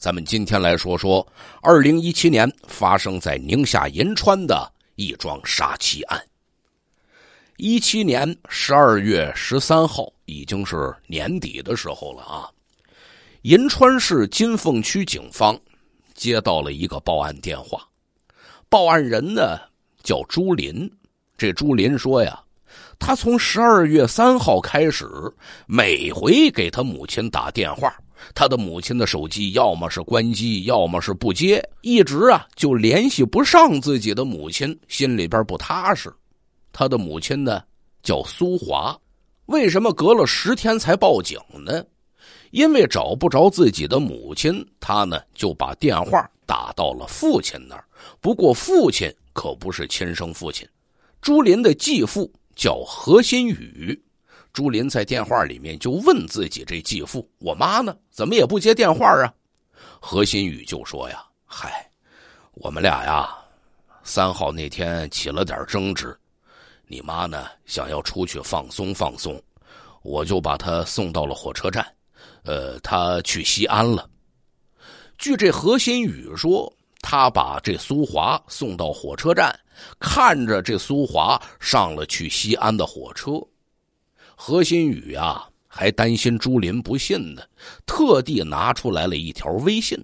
咱们今天来说说，二零一七年发生在宁夏银川的一桩杀妻案。一七年十二月十三号，已经是年底的时候了啊。银川市金凤区警方接到了一个报案电话，报案人呢叫朱林。这朱林说呀，他从十二月三号开始，每回给他母亲打电话。他的母亲的手机要么是关机，要么是不接，一直啊就联系不上自己的母亲，心里边不踏实。他的母亲呢叫苏华，为什么隔了十天才报警呢？因为找不着自己的母亲，他呢就把电话打到了父亲那儿。不过父亲可不是亲生父亲，朱林的继父叫何新宇。朱林在电话里面就问自己：“这继父，我妈呢？怎么也不接电话啊？”何新宇就说：“呀，嗨，我们俩呀，三号那天起了点争执。你妈呢，想要出去放松放松，我就把她送到了火车站。呃，她去西安了。据这何新宇说，他把这苏华送到火车站，看着这苏华上了去西安的火车。”何新宇啊，还担心朱林不信呢，特地拿出来了一条微信，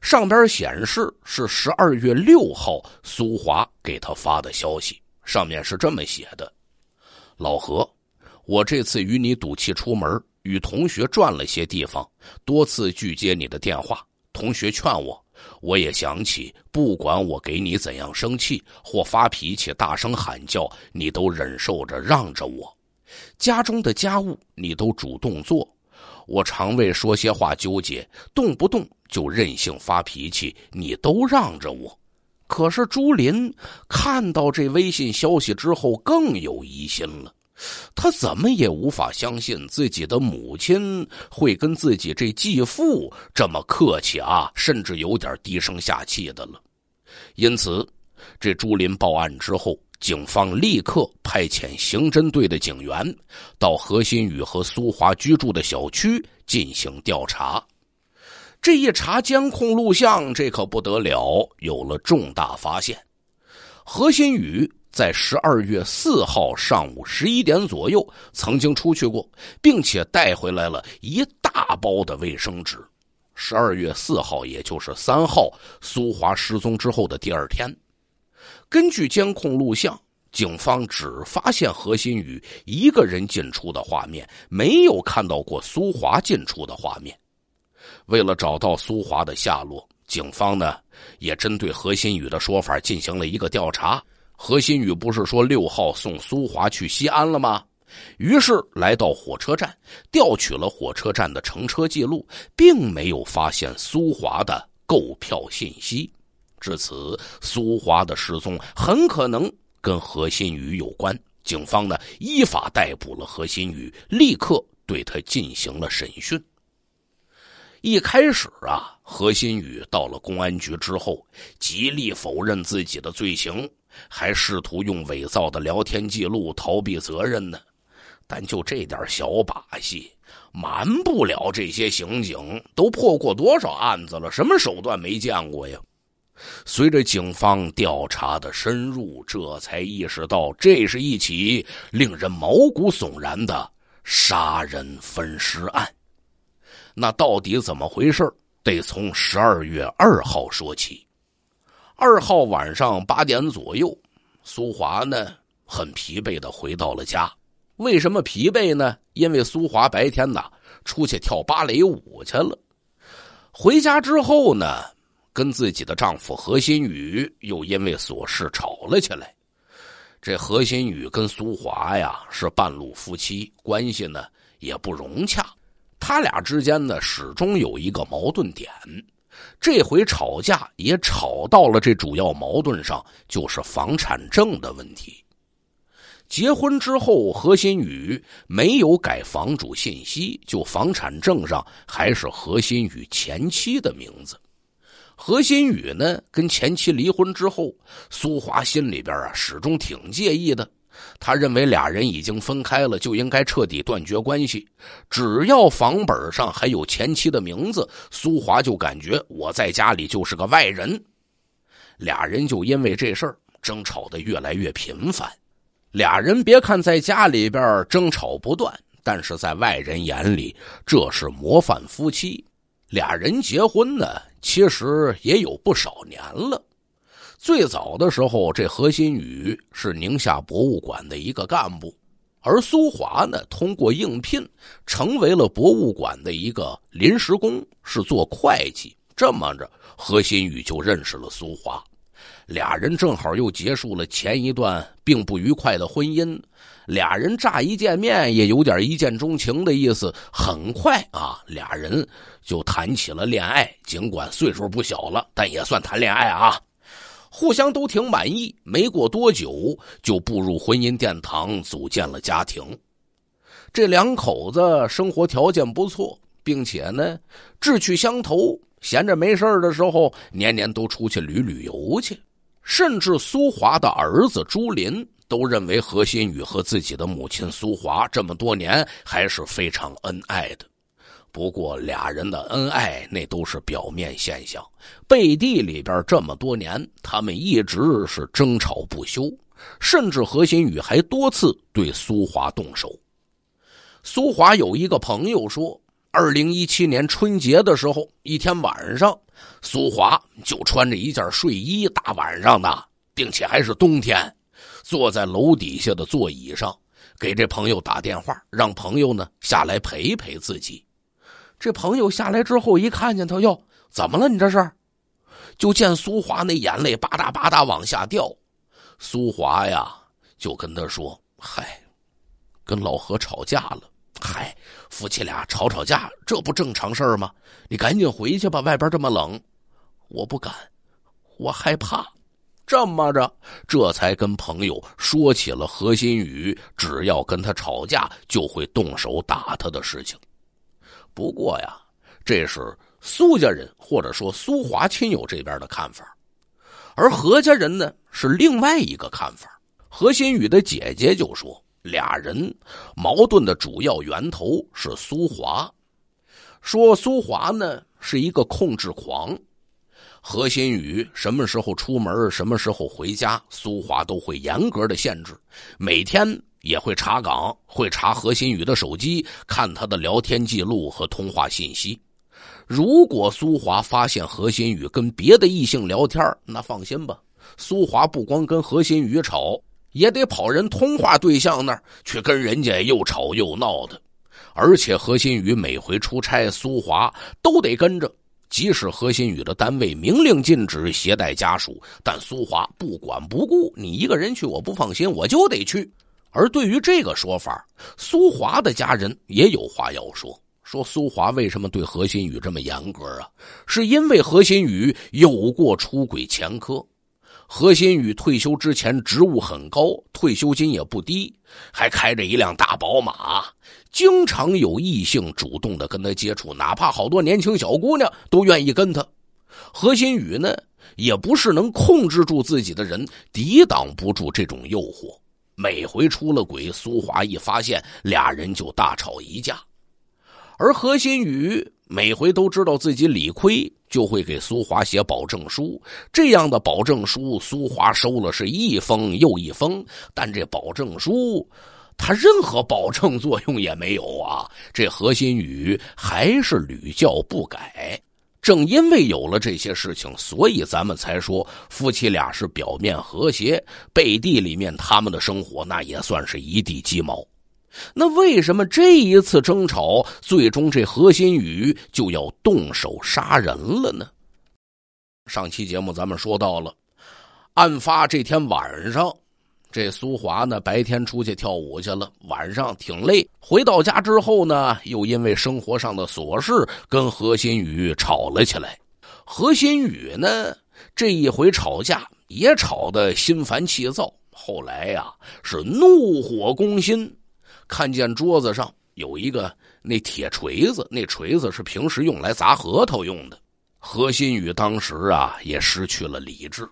上边显示是十二月六号苏华给他发的消息，上面是这么写的：“老何，我这次与你赌气出门，与同学转了些地方，多次拒接你的电话。同学劝我，我也想起，不管我给你怎样生气或发脾气、大声喊叫，你都忍受着让着我。”家中的家务你都主动做，我常为说些话纠结，动不动就任性发脾气，你都让着我。可是朱林看到这微信消息之后，更有疑心了。他怎么也无法相信自己的母亲会跟自己这继父这么客气啊，甚至有点低声下气的了。因此，这朱林报案之后。警方立刻派遣刑侦队的警员到何新宇和苏华居住的小区进行调查。这一查监控录像，这可不得了，有了重大发现。何新宇在十二月四号上午十一点左右曾经出去过，并且带回来了一大包的卫生纸。十二月四号，也就是三号，苏华失踪之后的第二天。根据监控录像，警方只发现何新宇一个人进出的画面，没有看到过苏华进出的画面。为了找到苏华的下落，警方呢也针对何新宇的说法进行了一个调查。何新宇不是说六号送苏华去西安了吗？于是来到火车站，调取了火车站的乘车记录，并没有发现苏华的购票信息。至此，苏华的失踪很可能跟何新宇有关。警方呢，依法逮捕了何新宇，立刻对他进行了审讯。一开始啊，何新宇到了公安局之后，极力否认自己的罪行，还试图用伪造的聊天记录逃避责任呢。但就这点小把戏，瞒不了这些刑警。都破过多少案子了？什么手段没见过呀？随着警方调查的深入，这才意识到这是一起令人毛骨悚然的杀人分尸案。那到底怎么回事？得从十二月二号说起。二号晚上八点左右，苏华呢很疲惫地回到了家。为什么疲惫呢？因为苏华白天呢出去跳芭蕾舞去了。回家之后呢？跟自己的丈夫何新宇又因为琐事吵了起来。这何新宇跟苏华呀是半路夫妻，关系呢也不融洽。他俩之间呢始终有一个矛盾点，这回吵架也吵到了这主要矛盾上，就是房产证的问题。结婚之后，何新宇没有改房主信息，就房产证上还是何新宇前妻的名字。何新宇呢？跟前妻离婚之后，苏华心里边啊始终挺介意的。他认为俩人已经分开了，就应该彻底断绝关系。只要房本上还有前妻的名字，苏华就感觉我在家里就是个外人。俩人就因为这事儿争吵的越来越频繁。俩人别看在家里边争吵不断，但是在外人眼里，这是模范夫妻。俩人结婚呢。其实也有不少年了。最早的时候，这何新宇是宁夏博物馆的一个干部，而苏华呢，通过应聘成为了博物馆的一个临时工，是做会计。这么着，何新宇就认识了苏华，俩人正好又结束了前一段并不愉快的婚姻。俩人乍一见面也有点一见钟情的意思，很快啊，俩人就谈起了恋爱。尽管岁数不小了，但也算谈恋爱啊，互相都挺满意。没过多久就步入婚姻殿堂，组建了家庭。这两口子生活条件不错，并且呢，志趣相投。闲着没事的时候，年年都出去旅旅游去。甚至苏华的儿子朱林。都认为何新宇和自己的母亲苏华这么多年还是非常恩爱的。不过，俩人的恩爱那都是表面现象，背地里边这么多年，他们一直是争吵不休，甚至何新宇还多次对苏华动手。苏华有一个朋友说，二零一七年春节的时候，一天晚上，苏华就穿着一件睡衣，大晚上的，并且还是冬天。坐在楼底下的座椅上，给这朋友打电话，让朋友呢下来陪陪自己。这朋友下来之后一看见他，哟，怎么了？你这是？就见苏华那眼泪吧嗒吧嗒往下掉。苏华呀就跟他说：“嗨，跟老何吵架了。嗨，夫妻俩吵吵架，这不正常事儿吗？你赶紧回去吧，外边这么冷。我不敢，我害怕。”这么着，这才跟朋友说起了何新宇只要跟他吵架就会动手打他的事情。不过呀，这是苏家人或者说苏华亲友这边的看法，而何家人呢是另外一个看法。何新宇的姐姐就说，俩人矛盾的主要源头是苏华，说苏华呢是一个控制狂。何新宇什么时候出门，什么时候回家，苏华都会严格的限制。每天也会查岗，会查何新宇的手机，看他的聊天记录和通话信息。如果苏华发现何新宇跟别的异性聊天，那放心吧，苏华不光跟何新宇吵，也得跑人通话对象那儿去跟人家又吵又闹的。而且何新宇每回出差，苏华都得跟着。即使何新宇的单位明令禁止携带家属，但苏华不管不顾。你一个人去，我不放心，我就得去。而对于这个说法，苏华的家人也有话要说：说苏华为什么对何新宇这么严格啊？是因为何新宇有过出轨前科。何新宇退休之前职务很高，退休金也不低，还开着一辆大宝马。经常有异性主动的跟他接触，哪怕好多年轻小姑娘都愿意跟他。何新宇呢，也不是能控制住自己的人，抵挡不住这种诱惑。每回出了轨，苏华一发现，俩人就大吵一架。而何新宇每回都知道自己理亏，就会给苏华写保证书。这样的保证书，苏华收了是一封又一封，但这保证书。他任何保证作用也没有啊！这何新宇还是屡教不改。正因为有了这些事情，所以咱们才说夫妻俩是表面和谐，背地里面他们的生活那也算是一地鸡毛。那为什么这一次争吵，最终这何新宇就要动手杀人了呢？上期节目咱们说到了，案发这天晚上。这苏华呢，白天出去跳舞去了，晚上挺累。回到家之后呢，又因为生活上的琐事跟何新宇吵了起来。何新宇呢，这一回吵架也吵得心烦气躁，后来呀是怒火攻心，看见桌子上有一个那铁锤子，那锤子是平时用来砸核桃用的。何新宇当时啊，也失去了理智。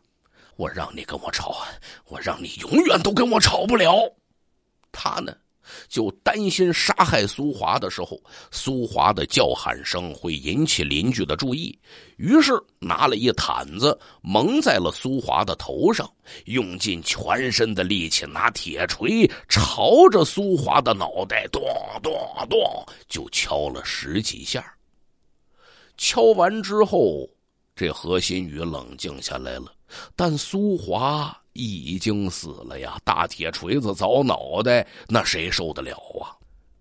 我让你跟我吵，啊，我让你永远都跟我吵不了。他呢，就担心杀害苏华的时候，苏华的叫喊声会引起邻居的注意，于是拿了一毯子蒙在了苏华的头上，用尽全身的力气拿铁锤朝着苏华的脑袋咚咚咚就敲了十几下。敲完之后。这何新宇冷静下来了，但苏华已经死了呀！大铁锤子凿脑袋，那谁受得了啊？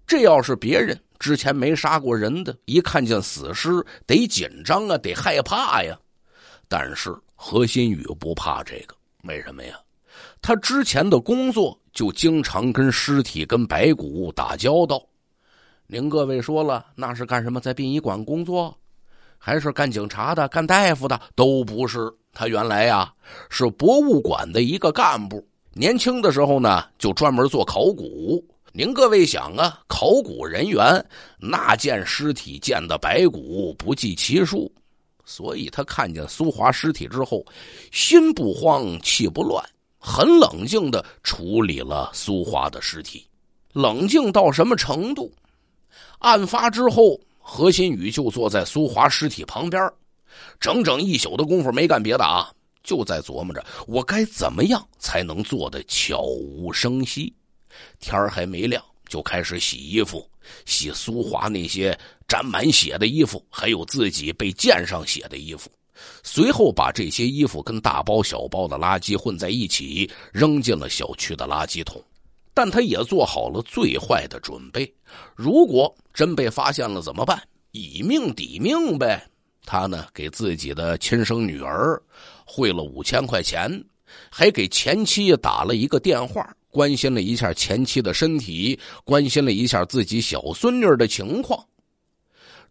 这要是别人，之前没杀过人的，一看见死尸得紧张啊，得害怕呀。但是何新宇不怕这个，为什么呀？他之前的工作就经常跟尸体、跟白骨打交道。您各位说了，那是干什么？在殡仪馆工作。还是干警察的、干大夫的，都不是他原来呀，是博物馆的一个干部。年轻的时候呢，就专门做考古。您各位想啊，考古人员那见尸体、见的白骨不计其数，所以他看见苏华尸体之后，心不慌、气不乱，很冷静的处理了苏华的尸体。冷静到什么程度？案发之后。何新宇就坐在苏华尸体旁边，整整一宿的功夫没干别的啊，就在琢磨着我该怎么样才能做的悄无声息。天还没亮，就开始洗衣服，洗苏华那些沾满血的衣服，还有自己被溅上血的衣服。随后把这些衣服跟大包小包的垃圾混在一起，扔进了小区的垃圾桶。但他也做好了最坏的准备，如果真被发现了怎么办？以命抵命呗。他呢，给自己的亲生女儿汇了五千块钱，还给前妻打了一个电话，关心了一下前妻的身体，关心了一下自己小孙女的情况。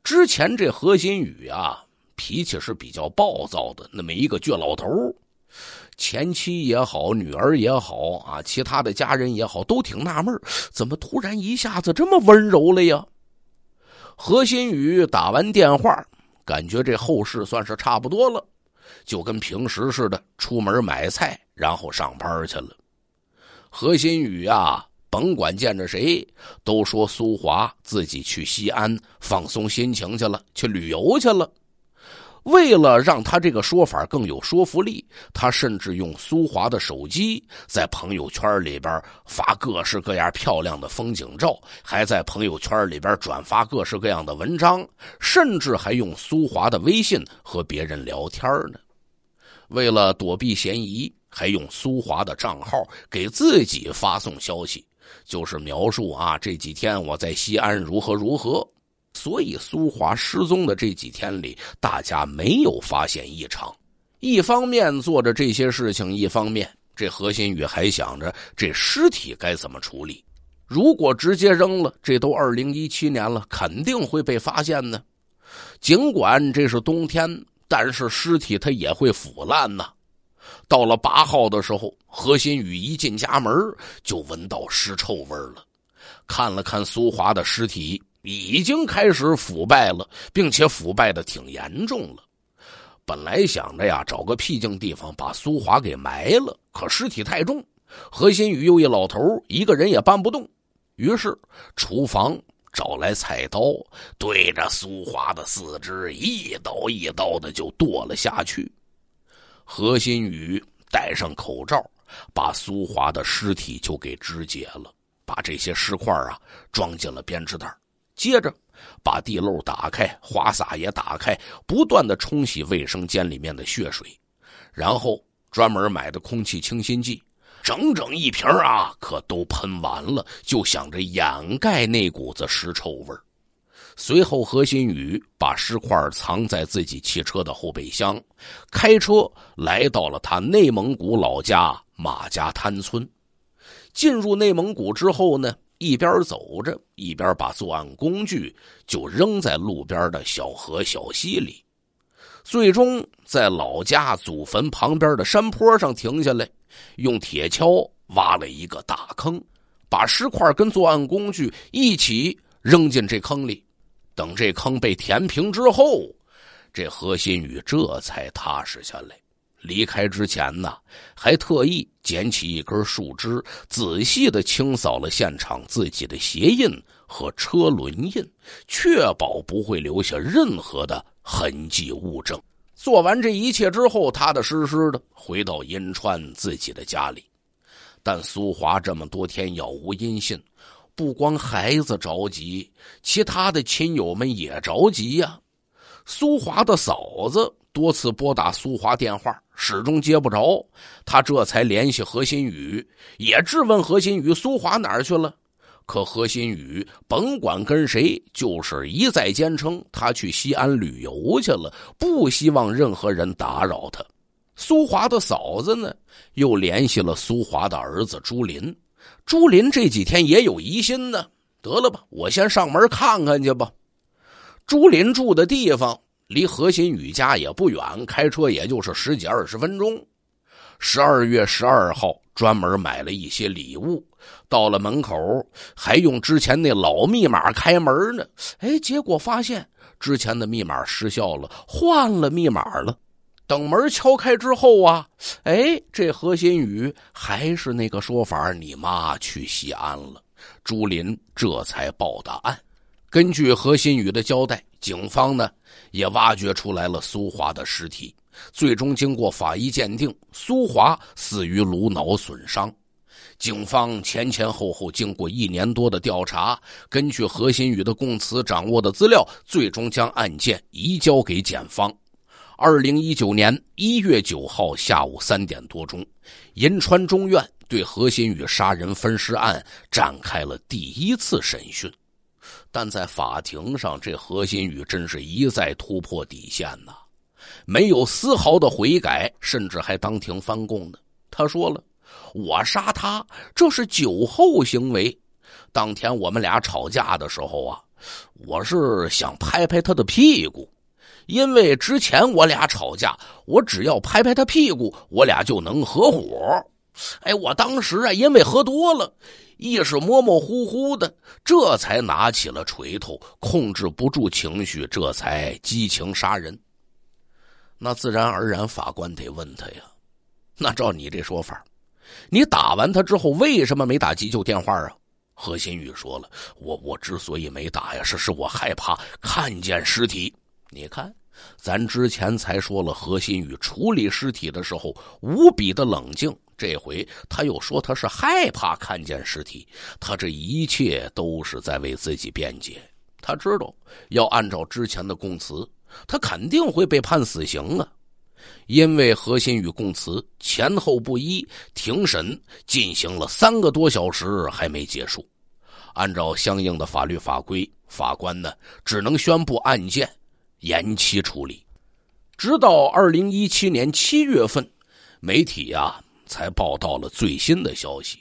之前这何新宇啊，脾气是比较暴躁的，那么一个倔老头。前妻也好，女儿也好，啊，其他的家人也好，都挺纳闷怎么突然一下子这么温柔了呀？何新宇打完电话，感觉这后事算是差不多了，就跟平时似的，出门买菜，然后上班去了。何新宇啊，甭管见着谁，都说苏华自己去西安放松心情去了，去旅游去了。为了让他这个说法更有说服力，他甚至用苏华的手机在朋友圈里边发各式各样漂亮的风景照，还在朋友圈里边转发各式各样的文章，甚至还用苏华的微信和别人聊天呢。为了躲避嫌疑，还用苏华的账号给自己发送消息，就是描述啊这几天我在西安如何如何。所以苏华失踪的这几天里，大家没有发现异常。一方面做着这些事情，一方面这何新宇还想着这尸体该怎么处理。如果直接扔了，这都二零一七年了，肯定会被发现呢。尽管这是冬天，但是尸体它也会腐烂呐。到了八号的时候，何新宇一进家门就闻到尸臭味了，看了看苏华的尸体。已经开始腐败了，并且腐败的挺严重了。本来想着呀，找个僻静地方把苏华给埋了，可尸体太重，何新宇又一老头，一个人也搬不动。于是，厨房找来菜刀，对着苏华的四肢一刀一刀的就剁了下去。何新宇戴上口罩，把苏华的尸体就给肢解了，把这些尸块啊装进了编织袋。接着，把地漏打开，花洒也打开，不断的冲洗卫生间里面的血水，然后专门买的空气清新剂，整整一瓶啊，可都喷完了，就想着掩盖那股子尸臭味随后，何新宇把尸块藏在自己汽车的后备箱，开车来到了他内蒙古老家马家滩村。进入内蒙古之后呢？一边走着，一边把作案工具就扔在路边的小河、小溪里。最终在老家祖坟旁边的山坡上停下来，用铁锹挖了一个大坑，把尸块跟作案工具一起扔进这坑里。等这坑被填平之后，这何新宇这才踏实下来。离开之前呢，还特意捡起一根树枝，仔细的清扫了现场自己的鞋印和车轮印，确保不会留下任何的痕迹物证。做完这一切之后，踏踏实实的回到银川自己的家里。但苏华这么多天杳无音信，不光孩子着急，其他的亲友们也着急呀。苏华的嫂子多次拨打苏华电话，始终接不着，他这才联系何新宇，也质问何新宇苏华哪儿去了。可何新宇甭管跟谁，就是一再坚称他去西安旅游去了，不希望任何人打扰他。苏华的嫂子呢，又联系了苏华的儿子朱林，朱林这几天也有疑心呢。得了吧，我先上门看看去吧。朱林住的地方离何新宇家也不远，开车也就是十几二十分钟。十二月十二号，专门买了一些礼物，到了门口还用之前那老密码开门呢。哎，结果发现之前的密码失效了，换了密码了。等门敲开之后啊，哎，这何新宇还是那个说法：“你妈去西安了。”朱林这才报的案。根据何新宇的交代，警方呢也挖掘出来了苏华的尸体。最终经过法医鉴定，苏华死于颅脑损伤。警方前前后后经过一年多的调查，根据何新宇的供词掌握的资料，最终将案件移交给检方。二零一九年一月九号下午三点多钟，银川中院对何新宇杀人分尸案展开了第一次审讯。但在法庭上，这何新宇真是一再突破底线呐，没有丝毫的悔改，甚至还当庭翻供呢。他说了：“我杀他，这是酒后行为。当天我们俩吵架的时候啊，我是想拍拍他的屁股，因为之前我俩吵架，我只要拍拍他屁股，我俩就能合伙。”哎，我当时啊，因为喝多了，一时模模糊糊的，这才拿起了锤头，控制不住情绪，这才激情杀人。那自然而然，法官得问他呀。那照你这说法，你打完他之后，为什么没打急救电话啊？何新宇说了，我我之所以没打呀，是是我害怕看见尸体。你看，咱之前才说了，何新宇处理尸体的时候无比的冷静。这回他又说他是害怕看见尸体，他这一切都是在为自己辩解。他知道要按照之前的供词，他肯定会被判死刑啊，因为何新宇供词前后不一。庭审进行了三个多小时还没结束，按照相应的法律法规，法官呢只能宣布案件延期处理，直到二零一七年七月份，媒体呀。才报道了最新的消息，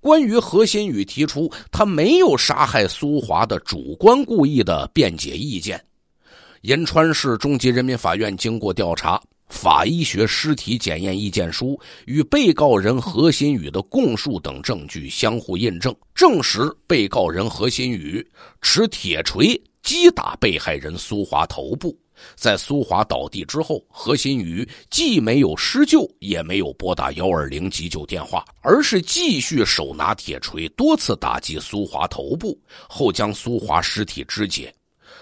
关于何新宇提出他没有杀害苏华的主观故意的辩解意见，银川市中级人民法院经过调查、法医学尸体检验意见书与被告人何新宇的供述等证据相互印证，证实被告人何新宇持铁锤击打被害人苏华头部。在苏华倒地之后，何新宇既没有施救，也没有拨打幺二零急救电话，而是继续手拿铁锤多次打击苏华头部，后将苏华尸体肢解。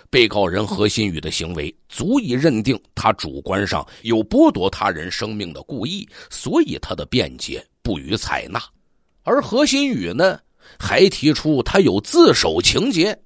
被告人何新宇的行为足以认定他主观上有剥夺他人生命的故意，所以他的辩解不予采纳。而何新宇呢，还提出他有自首情节。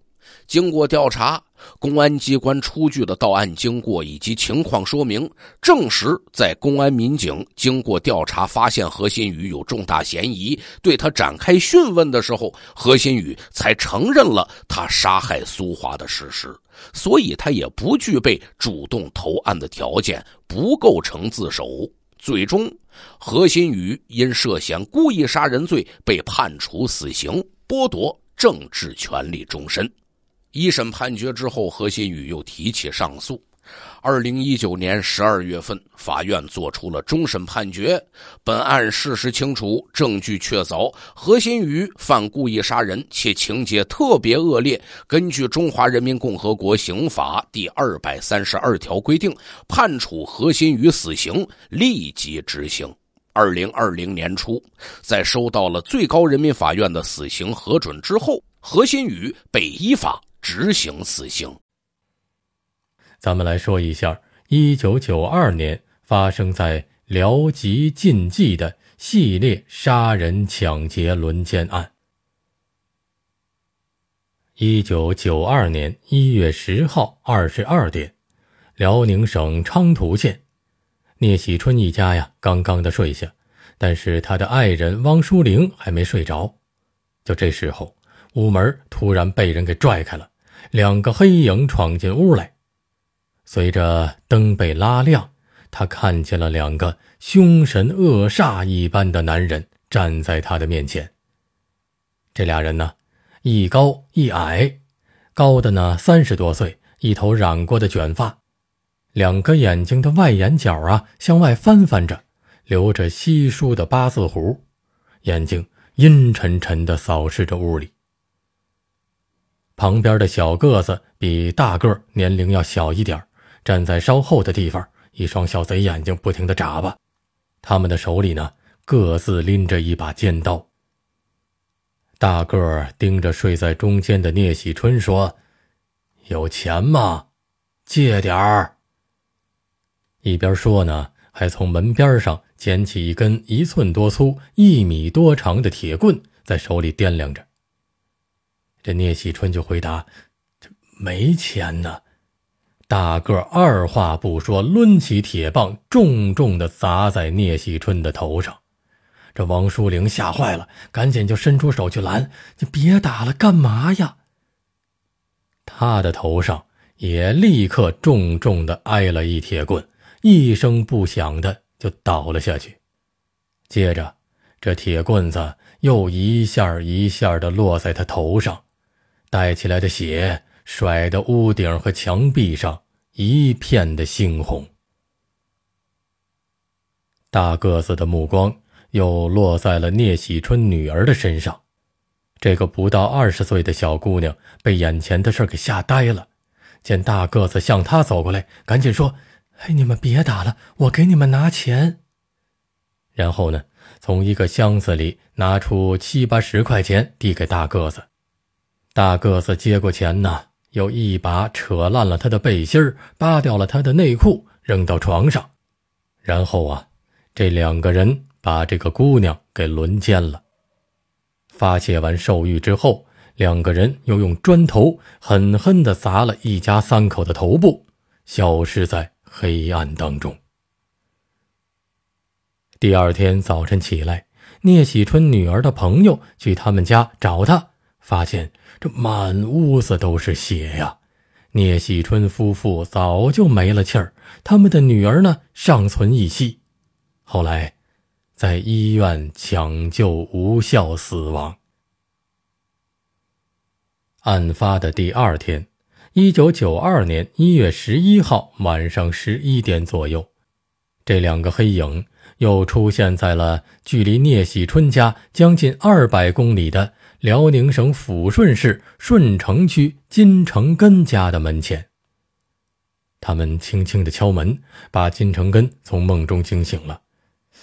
经过调查，公安机关出具的到案经过以及情况说明证实，在公安民警经过调查发现何新宇有重大嫌疑，对他展开讯问的时候，何新宇才承认了他杀害苏华的事实，所以他也不具备主动投案的条件，不构成自首。最终，何新宇因涉嫌故意杀人罪被判处死刑，剥夺政治权利终身。一审判决之后，何新宇又提起上诉。二零一九年十二月份，法院作出了终审判决。本案事实清楚，证据确凿，何新宇犯故意杀人，且情节特别恶劣。根据《中华人民共和国刑法》第二百三十二条规定，判处何新宇死刑，立即执行。二零二零年初，在收到了最高人民法院的死刑核准之后，何新宇被依法。执行死刑。咱们来说一下，一九九二年发生在辽吉晋冀的系列杀人、抢劫、轮奸案。一九九二年一月十号二十二点，辽宁省昌图县聂喜春一家呀刚刚的睡下，但是他的爱人汪淑玲还没睡着。就这时候，屋门突然被人给拽开了。两个黑影闯进屋来，随着灯被拉亮，他看见了两个凶神恶煞一般的男人站在他的面前。这俩人呢，一高一矮，高的呢三十多岁，一头染过的卷发，两个眼睛的外眼角啊向外翻翻着，留着稀疏的八字胡，眼睛阴沉沉地扫视着屋里。旁边的小个子比大个年龄要小一点站在稍后的地方，一双小贼眼睛不停地眨巴。他们的手里呢，各自拎着一把尖刀。大个盯着睡在中间的聂喜春说：“有钱吗？借点儿。”一边说呢，还从门边上捡起一根一寸多粗、一米多长的铁棍，在手里掂量着。这聂喜春就回答：“没钱呢！”大个二话不说，抡起铁棒，重重的砸在聂喜春的头上。这王淑玲吓坏了，赶紧就伸出手去拦：“你别打了，干嘛呀？”他的头上也立刻重重的挨了一铁棍，一声不响的就倒了下去。接着，这铁棍子又一下一下的落在他头上。带起来的血甩的屋顶和墙壁上，一片的猩红。大个子的目光又落在了聂喜春女儿的身上。这个不到二十岁的小姑娘被眼前的事给吓呆了，见大个子向她走过来，赶紧说：“哎，你们别打了，我给你们拿钱。”然后呢，从一个箱子里拿出七八十块钱递给大个子。大个子接过钱呢，又一把扯烂了他的背心儿，扒掉了他的内裤，扔到床上。然后啊，这两个人把这个姑娘给轮奸了。发泄完兽欲之后，两个人又用砖头狠狠地砸了一家三口的头部，消失在黑暗当中。第二天早晨起来，聂喜春女儿的朋友去他们家找他，发现。这满屋子都是血呀！聂喜春夫妇早就没了气儿，他们的女儿呢尚存一息，后来在医院抢救无效死亡。案发的第二天，一九九二年一月十一号晚上十一点左右，这两个黑影又出现在了距离聂喜春家将近二百公里的。辽宁省抚顺市顺城区金成根家的门前，他们轻轻的敲门，把金成根从梦中惊醒了。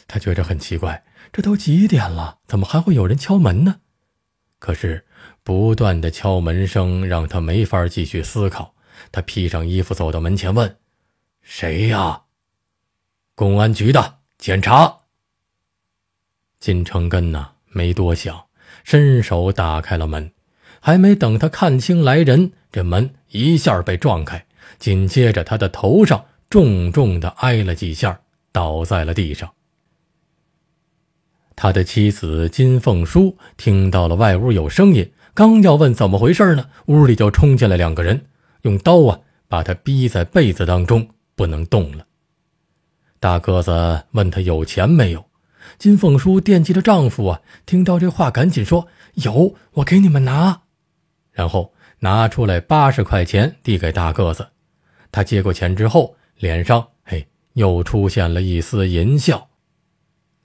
他觉得很奇怪，这都几点了，怎么还会有人敲门呢？可是不断的敲门声让他没法继续思考。他披上衣服走到门前问：“谁呀？”公安局的检查。金成根呢，没多想。伸手打开了门，还没等他看清来人，这门一下被撞开，紧接着他的头上重重的挨了几下，倒在了地上。他的妻子金凤书听到了外屋有声音，刚要问怎么回事呢，屋里就冲进来两个人，用刀啊把他逼在被子当中，不能动了。大个子问他有钱没有。金凤叔惦记着丈夫啊，听到这话赶紧说：“有，我给你们拿。”然后拿出来八十块钱递给大个子，他接过钱之后，脸上嘿又出现了一丝淫笑。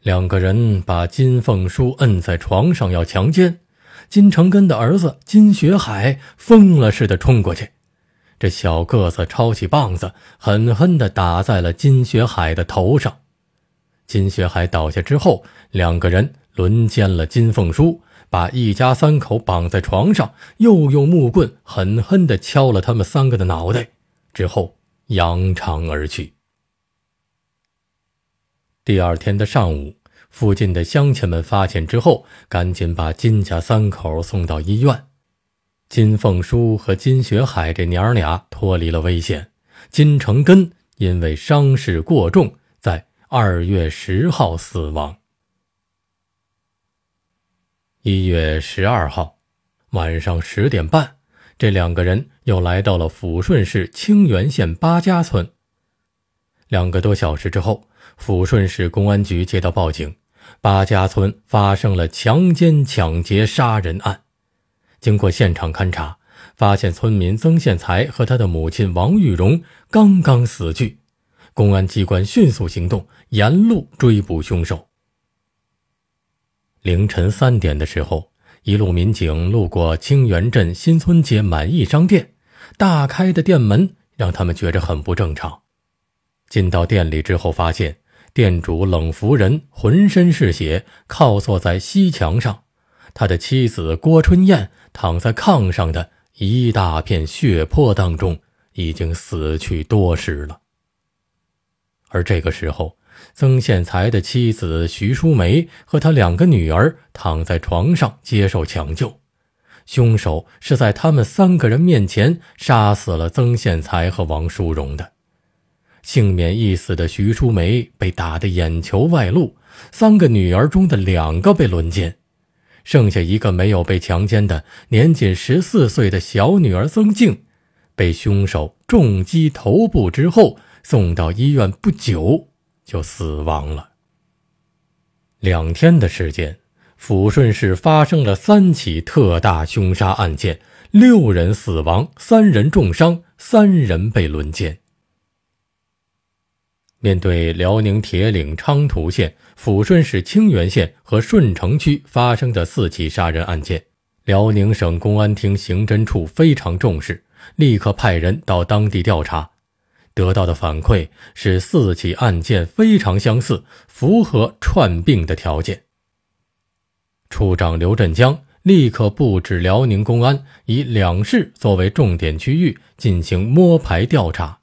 两个人把金凤叔摁在床上要强奸，金成根的儿子金学海疯了似的冲过去，这小个子抄起棒子，狠狠地打在了金学海的头上。金学海倒下之后，两个人轮奸了金凤书，把一家三口绑在床上，又用木棍狠狠地敲了他们三个的脑袋，之后扬长而去。第二天的上午，附近的乡亲们发现之后，赶紧把金家三口送到医院。金凤书和金学海这娘俩脱离了危险，金成根因为伤势过重。二月十号死亡。一月十二号，晚上十点半，这两个人又来到了抚顺市清原县八家村。两个多小时之后，抚顺市公安局接到报警，八家村发生了强奸、抢劫、杀人案。经过现场勘查，发现村民曾宪才和他的母亲王玉荣刚刚死去。公安机关迅速行动。沿路追捕凶手。凌晨三点的时候，一路民警路过清源镇新村街满意商店，大开的店门让他们觉着很不正常。进到店里之后，发现店主冷福仁浑身是血，靠坐在西墙上；他的妻子郭春燕躺在炕上的一大片血泊当中，已经死去多时了。而这个时候。曾宪才的妻子徐淑梅和他两个女儿躺在床上接受抢救，凶手是在他们三个人面前杀死了曾宪才和王淑荣的。幸免一死的徐淑梅被打得眼球外露，三个女儿中的两个被轮奸，剩下一个没有被强奸的年仅十四岁的小女儿曾静，被凶手重击头部之后送到医院不久。就死亡了。两天的时间，抚顺市发生了三起特大凶杀案件，六人死亡，三人重伤，三人被轮奸。面对辽宁铁岭昌图县、抚顺市清原县和顺城区发生的四起杀人案件，辽宁省公安厅刑侦处非常重视，立刻派人到当地调查。得到的反馈是四起案件非常相似，符合串并的条件。处长刘振江立刻布置辽宁公安以两市作为重点区域进行摸排调查，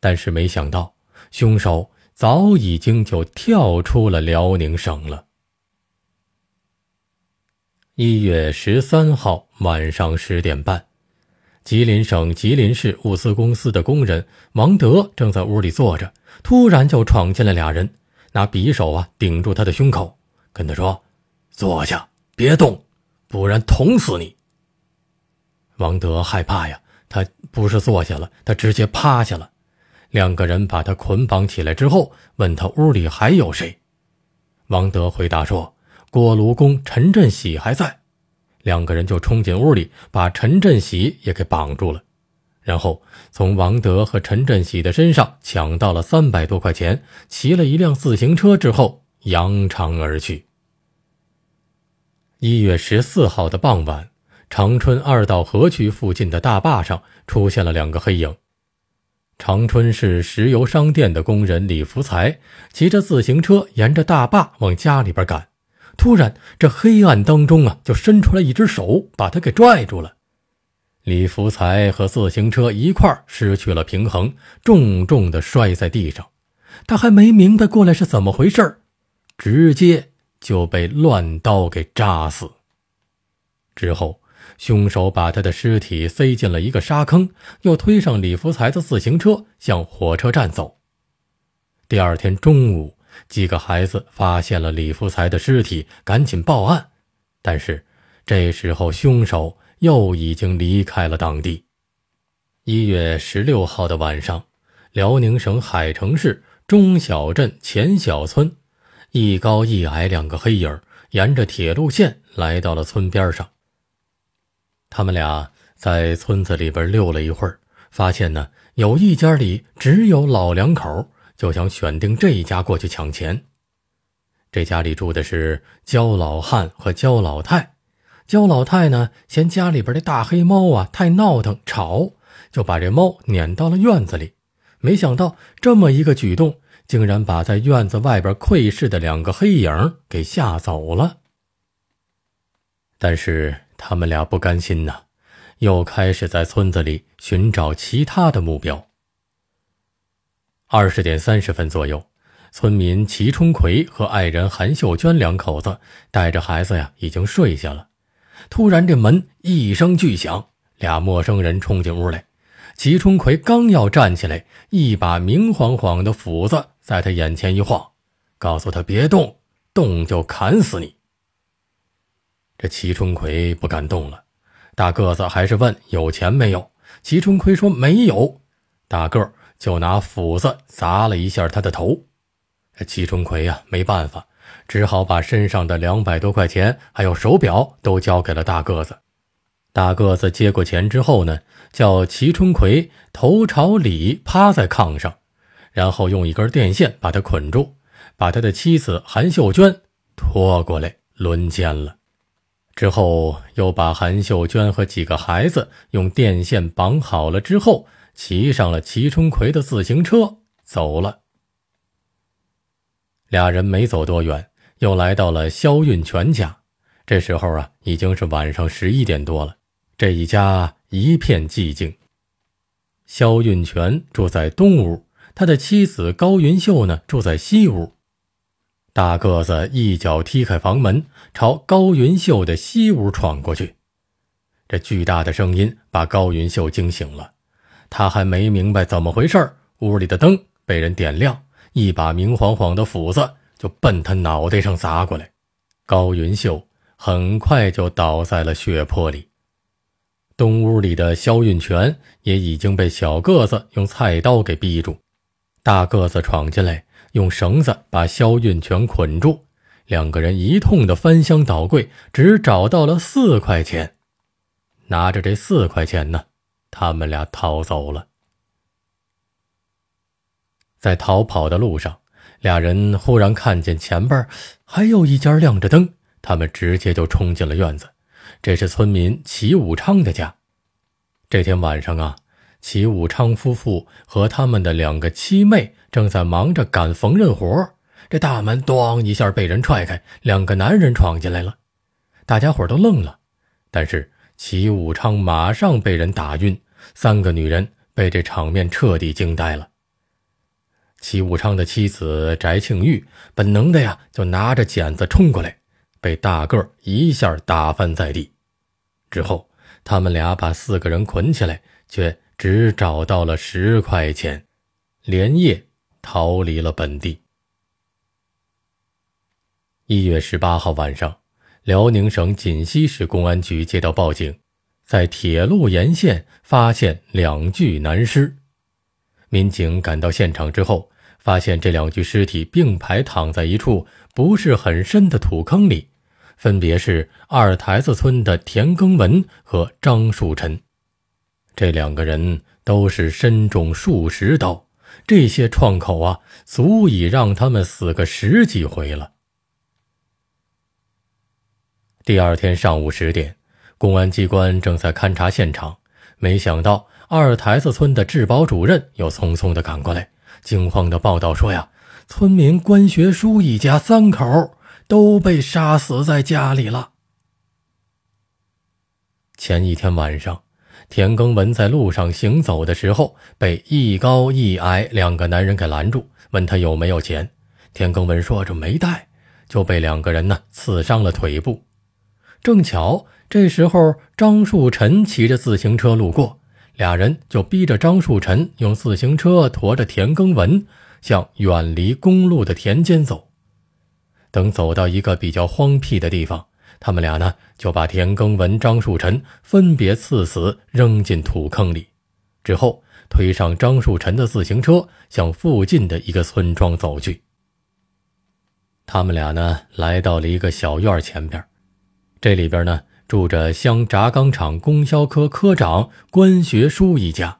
但是没想到凶手早已经就跳出了辽宁省了。一月十三号晚上十点半。吉林省吉林市物资公司的工人王德正在屋里坐着，突然就闯进了俩人，拿匕首啊顶住他的胸口，跟他说：“坐下，别动，不然捅死你。”王德害怕呀，他不是坐下了，他直接趴下了。两个人把他捆绑起来之后，问他屋里还有谁，王德回答说：“锅炉工陈振喜还在。”两个人就冲进屋里，把陈振喜也给绑住了，然后从王德和陈振喜的身上抢到了三百多块钱，骑了一辆自行车之后扬长而去。一月十四号的傍晚，长春二道河区附近的大坝上出现了两个黑影。长春市石油商店的工人李福才骑着自行车沿着大坝往家里边赶。突然，这黑暗当中啊，就伸出来一只手，把他给拽住了。李福才和自行车一块儿失去了平衡，重重的摔在地上。他还没明白过来是怎么回事儿，直接就被乱刀给扎死。之后，凶手把他的尸体塞进了一个沙坑，又推上李福才的自行车，向火车站走。第二天中午。几个孩子发现了李福才的尸体，赶紧报案。但是，这时候凶手又已经离开了当地。一月十六号的晚上，辽宁省海城市中小镇前小村，一高一矮两个黑影沿着铁路线来到了村边上。他们俩在村子里边溜了一会儿，发现呢，有一家里只有老两口。就想选定这一家过去抢钱。这家里住的是焦老汉和焦老太。焦老太呢，嫌家里边的大黑猫啊太闹腾吵，就把这猫撵到了院子里。没想到这么一个举动，竟然把在院子外边窥视的两个黑影给吓走了。但是他们俩不甘心呐，又开始在村子里寻找其他的目标。二十点三十分左右，村民齐春奎和爱人韩秀娟两口子带着孩子呀，已经睡下了。突然，这门一声巨响，俩陌生人冲进屋来。齐春奎刚要站起来，一把明晃晃的斧子在他眼前一晃，告诉他别动，动就砍死你。这齐春奎不敢动了。大个子还是问有钱没有？齐春奎说没有。大个儿。就拿斧子砸了一下他的头，齐春奎呀没办法，只好把身上的两百多块钱还有手表都交给了大个子。大个子接过钱之后呢，叫齐春奎头朝里趴在炕上，然后用一根电线把他捆住，把他的妻子韩秀娟拖过来轮奸了。之后又把韩秀娟和几个孩子用电线绑好了之后。骑上了齐春奎的自行车走了。俩人没走多远，又来到了肖运全家。这时候啊，已经是晚上十一点多了，这一家一片寂静。肖运全住在东屋，他的妻子高云秀呢住在西屋。大个子一脚踢开房门，朝高云秀的西屋闯过去。这巨大的声音把高云秀惊醒了。他还没明白怎么回事儿，屋里的灯被人点亮，一把明晃晃的斧子就奔他脑袋上砸过来。高云秀很快就倒在了血泊里。东屋里的肖运全也已经被小个子用菜刀给逼住。大个子闯进来，用绳子把肖运全捆住。两个人一通的翻箱倒柜，只找到了四块钱。拿着这四块钱呢。他们俩逃走了，在逃跑的路上，俩人忽然看见前边还有一家亮着灯，他们直接就冲进了院子。这是村民齐武昌的家。这天晚上啊，齐武昌夫妇和他们的两个妻妹正在忙着赶缝纫活这大门“咣”一下被人踹开，两个男人闯进来了。大家伙都愣了，但是齐武昌马上被人打晕。三个女人被这场面彻底惊呆了。齐武昌的妻子翟庆玉本能的呀就拿着剪子冲过来，被大个一下打翻在地。之后，他们俩把四个人捆起来，却只找到了十块钱，连夜逃离了本地。一月十八号晚上，辽宁省锦西市公安局接到报警。在铁路沿线发现两具男尸，民警赶到现场之后，发现这两具尸体并排躺在一处不是很深的土坑里，分别是二台子村的田耕文和张树臣。这两个人都是身中数十刀，这些创口啊，足以让他们死个十几回了。第二天上午十点。公安机关正在勘察现场，没想到二台子村的治保主任又匆匆地赶过来，惊慌地报道说：“呀，村民关学书一家三口都被杀死在家里了。”前一天晚上，田耕文在路上行走的时候，被一高一矮两个男人给拦住，问他有没有钱。田耕文说：“着没带。”就被两个人呢刺伤了腿部，正巧。这时候，张树臣骑着自行车路过，俩人就逼着张树臣用自行车驮着田耕文向远离公路的田间走。等走到一个比较荒僻的地方，他们俩呢就把田耕文、张树臣分别刺死，扔进土坑里，之后推上张树臣的自行车向附近的一个村庄走去。他们俩呢来到了一个小院前边，这里边呢。住着乡轧钢厂供销科科长关学书一家。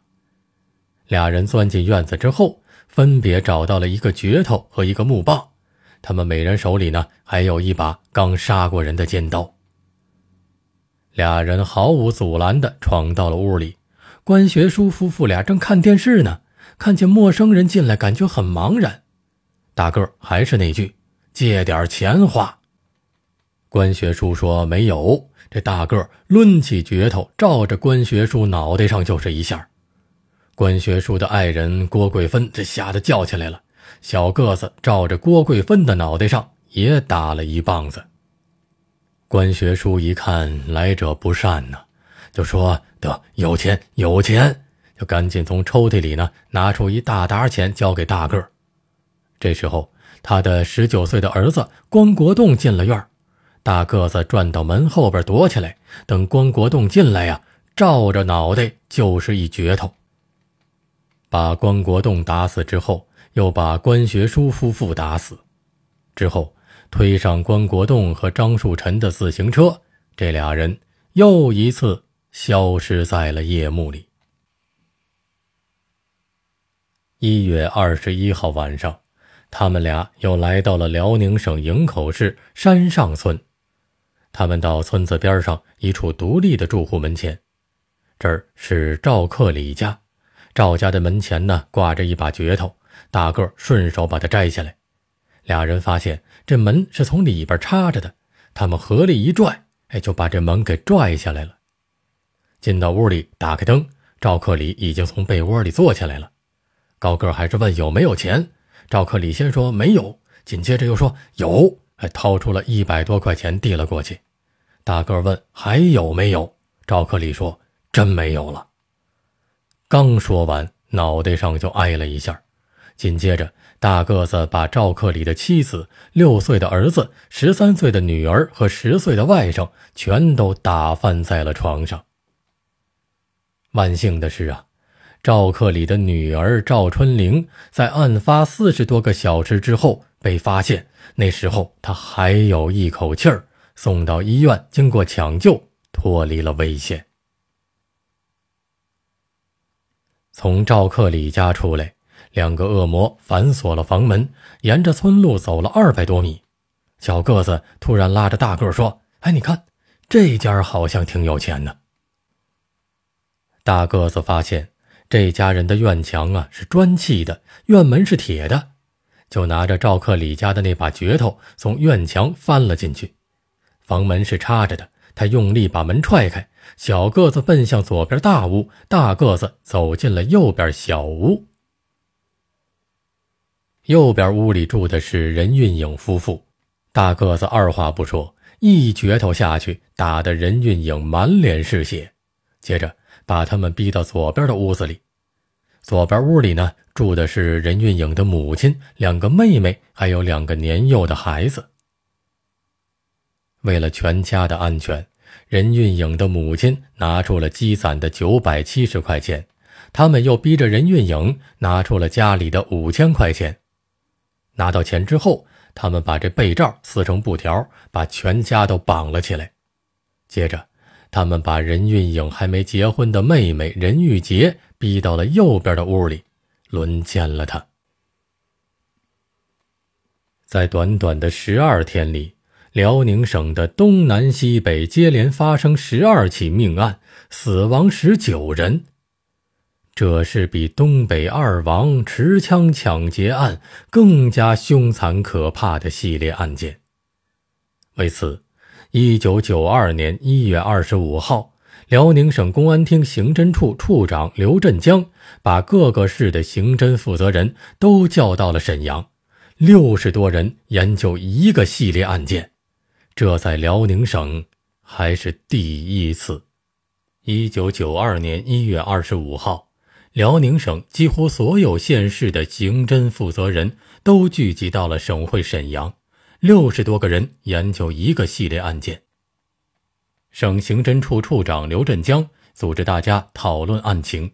俩人钻进院子之后，分别找到了一个镢头和一个木棒，他们每人手里呢还有一把刚杀过人的尖刀。俩人毫无阻拦地闯到了屋里，关学书夫妇俩正看电视呢，看见陌生人进来，感觉很茫然。大个儿还是那句：“借点钱花。”关学书说：“没有。”这大个抡起镢头，照着关学叔脑袋上就是一下。关学叔的爱人郭桂芬这吓得叫起来了。小个子照着郭桂芬的脑袋上也打了一棒子。关学叔一看来者不善呢，就说：“得有钱，有钱！”就赶紧从抽屉里呢拿出一大沓钱交给大个儿。这时候，他的十九岁的儿子关国栋进了院儿。大个子转到门后边躲起来，等关国栋进来呀，照着脑袋就是一镢头。把关国栋打死之后，又把关学书夫妇打死，之后推上关国栋和张树臣的自行车，这俩人又一次消失在了夜幕里。一月二十一号晚上，他们俩又来到了辽宁省营口市山上村。他们到村子边上一处独立的住户门前，这儿是赵克李家。赵家的门前呢挂着一把镢头，大个顺手把它摘下来。俩人发现这门是从里边插着的，他们合力一拽，哎，就把这门给拽下来了。进到屋里，打开灯，赵克里已经从被窝里坐起来了。高个还是问有没有钱，赵克里先说没有，紧接着又说有。还掏出了一百多块钱递了过去，大个问：“还有没有？”赵克礼说：“真没有了。”刚说完，脑袋上就挨了一下，紧接着，大个子把赵克礼的妻子、六岁的儿子、十三岁的女儿和十岁的外甥全都打翻在了床上。万幸的是啊，赵克礼的女儿赵春玲在案发四十多个小时之后。被发现那时候他还有一口气儿，送到医院，经过抢救脱离了危险。从赵克里家出来，两个恶魔反锁了房门，沿着村路走了二百多米，小个子突然拉着大个儿说：“哎，你看这家好像挺有钱的。”大个子发现这家人的院墙啊是砖砌的，院门是铁的。就拿着赵克礼家的那把镢头，从院墙翻了进去。房门是插着的，他用力把门踹开。小个子奔向左边大屋，大个子走进了右边小屋。右边屋里住的是任运影夫妇。大个子二话不说，一镢头下去，打得任运影满脸是血，接着把他们逼到左边的屋子里。左边屋里呢？住的是任运颖的母亲、两个妹妹，还有两个年幼的孩子。为了全家的安全，任运颖的母亲拿出了积攒的九百七十块钱，他们又逼着任运颖拿出了家里的五千块钱。拿到钱之后，他们把这被罩撕成布条，把全家都绑了起来。接着，他们把任运颖还没结婚的妹妹任玉洁逼到了右边的屋里。轮奸了他。在短短的十二天里，辽宁省的东南西北接连发生十二起命案，死亡十九人。这是比东北二王持枪抢劫案更加凶残可怕的系列案件。为此，一九九二年一月二十五号，辽宁省公安厅刑侦处处长刘振江。把各个市的刑侦负责人都叫到了沈阳，六十多人研究一个系列案件，这在辽宁省还是第一次。一九九二年一月二十五号，辽宁省几乎所有县市的刑侦负责人都聚集到了省会沈阳，六十多个人研究一个系列案件。省刑侦处处长刘振江组织大家讨论案情。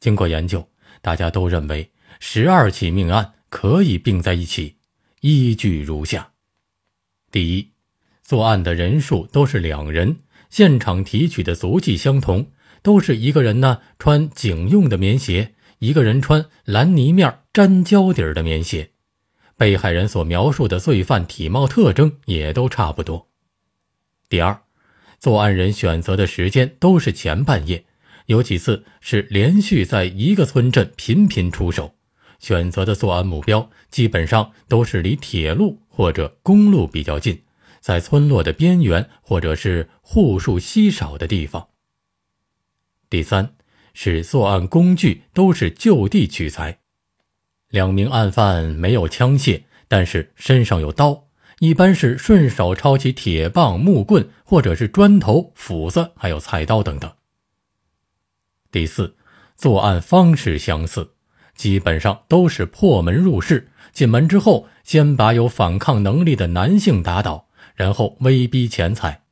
经过研究，大家都认为十二起命案可以并在一起，依据如下：第一，作案的人数都是两人，现场提取的足迹相同，都是一个人呢穿警用的棉鞋，一个人穿蓝泥面粘胶底的棉鞋；被害人所描述的罪犯体貌特征也都差不多。第二，作案人选择的时间都是前半夜。有几次是连续在一个村镇频频出手，选择的作案目标基本上都是离铁路或者公路比较近，在村落的边缘或者是户数稀少的地方。第三，是作案工具都是就地取材，两名案犯没有枪械，但是身上有刀，一般是顺手抄起铁棒、木棍，或者是砖头、斧子，还有菜刀等等。第四，作案方式相似，基本上都是破门入室，进门之后先把有反抗能力的男性打倒，然后威逼钱财，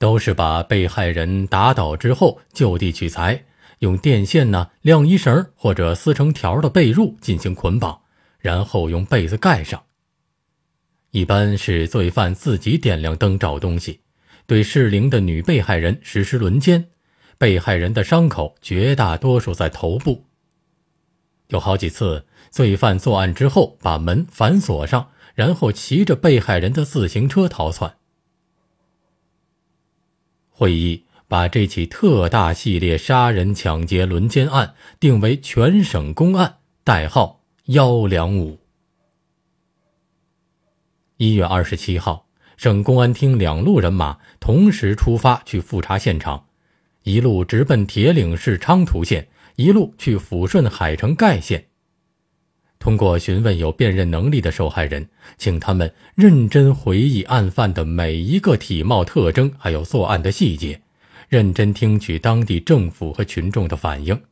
都是把被害人打倒之后就地取材，用电线呢、晾衣绳或者撕成条的被褥进行捆绑，然后用被子盖上。一般是罪犯自己点亮灯找东西，对适龄的女被害人实施轮奸。被害人的伤口绝大多数在头部。有好几次，罪犯作案之后把门反锁上，然后骑着被害人的自行车逃窜。会议把这起特大系列杀人、抢劫、轮奸案定为全省公案，代号幺两五。一月二十七号，省公安厅两路人马同时出发去复查现场。一路直奔铁岭市昌图县，一路去抚顺海城盖县。通过询问有辨认能力的受害人，请他们认真回忆案犯的每一个体貌特征，还有作案的细节，认真听取当地政府和群众的反应。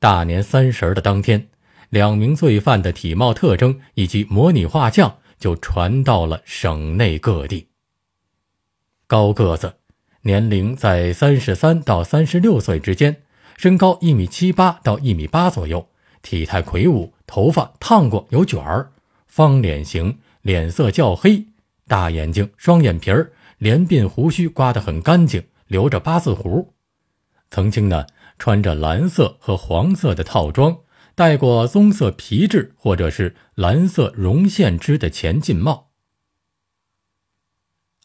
大年三十的当天，两名罪犯的体貌特征以及模拟画像就传到了省内各地。高个子。年龄在三十三到三十六岁之间，身高一米七八到一米八左右，体态魁梧，头发烫过有卷儿，方脸型，脸色较黑，大眼睛，双眼皮儿，连鬓胡须刮得很干净，留着八字胡。曾经呢，穿着蓝色和黄色的套装，戴过棕色皮质或者是蓝色绒线织的前进帽。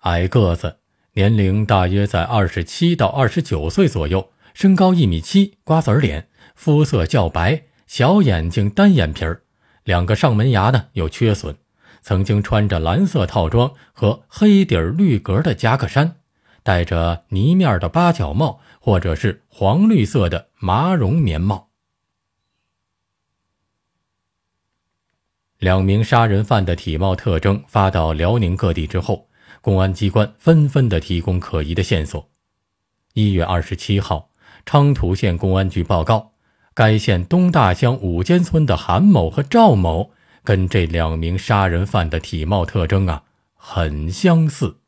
矮个子。年龄大约在二十七到二十九岁左右，身高一米七，瓜子脸，肤色较白，小眼睛，单眼皮儿，两个上门牙呢有缺损。曾经穿着蓝色套装和黑底绿格的夹克衫，戴着呢面的八角帽或者是黄绿色的麻绒棉帽。两名杀人犯的体貌特征发到辽宁各地之后。公安机关纷纷的提供可疑的线索。一月二十七号，昌图县公安局报告，该县东大乡五间村的韩某和赵某跟这两名杀人犯的体貌特征啊很相似。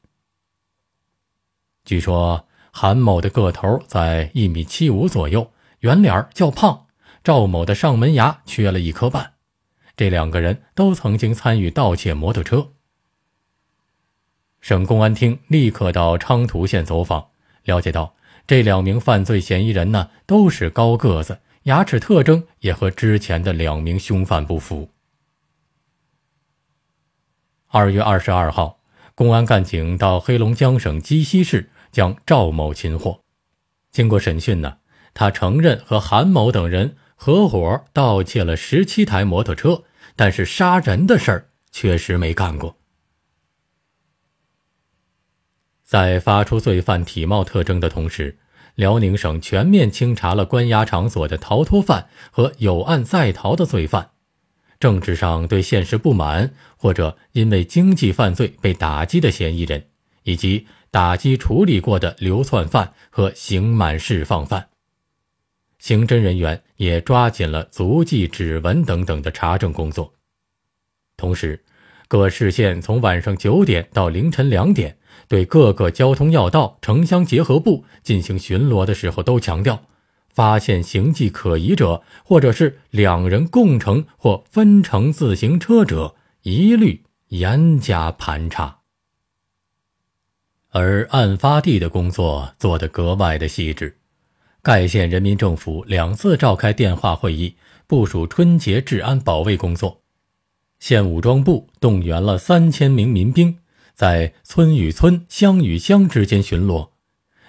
据说韩某的个头在一米七五左右，圆脸儿较胖；赵某的上门牙缺了一颗半。这两个人都曾经参与盗窃摩托车。省公安厅立刻到昌图县走访，了解到这两名犯罪嫌疑人呢都是高个子，牙齿特征也和之前的两名凶犯不符。二月二十二号，公安干警到黑龙江省鸡西市将赵某擒获。经过审讯呢，他承认和韩某等人合伙盗窃了十七台摩托车，但是杀人的事儿确实没干过。在发出罪犯体貌特征的同时，辽宁省全面清查了关押场所的逃脱犯和有案在逃的罪犯，政治上对现实不满或者因为经济犯罪被打击的嫌疑人，以及打击处理过的流窜犯和刑满释放犯。刑侦人员也抓紧了足迹、指纹等等的查证工作，同时，各市县从晚上九点到凌晨两点。对各个交通要道、城乡结合部进行巡逻的时候，都强调发现形迹可疑者，或者是两人共乘或分乘自行车者，一律严加盘查。而案发地的工作做得格外的细致，盖县人民政府两次召开电话会议，部署春节治安保卫工作，县武装部动员了三千名民兵。在村与村、乡与乡之间巡逻，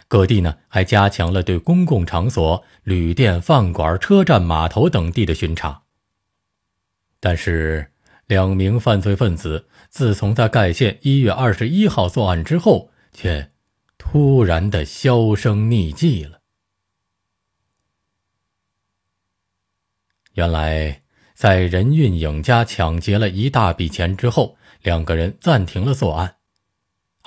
各地呢还加强了对公共场所、旅店、饭馆、车站、码头等地的巡查。但是，两名犯罪分子自从在盖县一月二十一号作案之后，却突然的销声匿迹了。原来，在任运颖家抢劫了一大笔钱之后，两个人暂停了作案。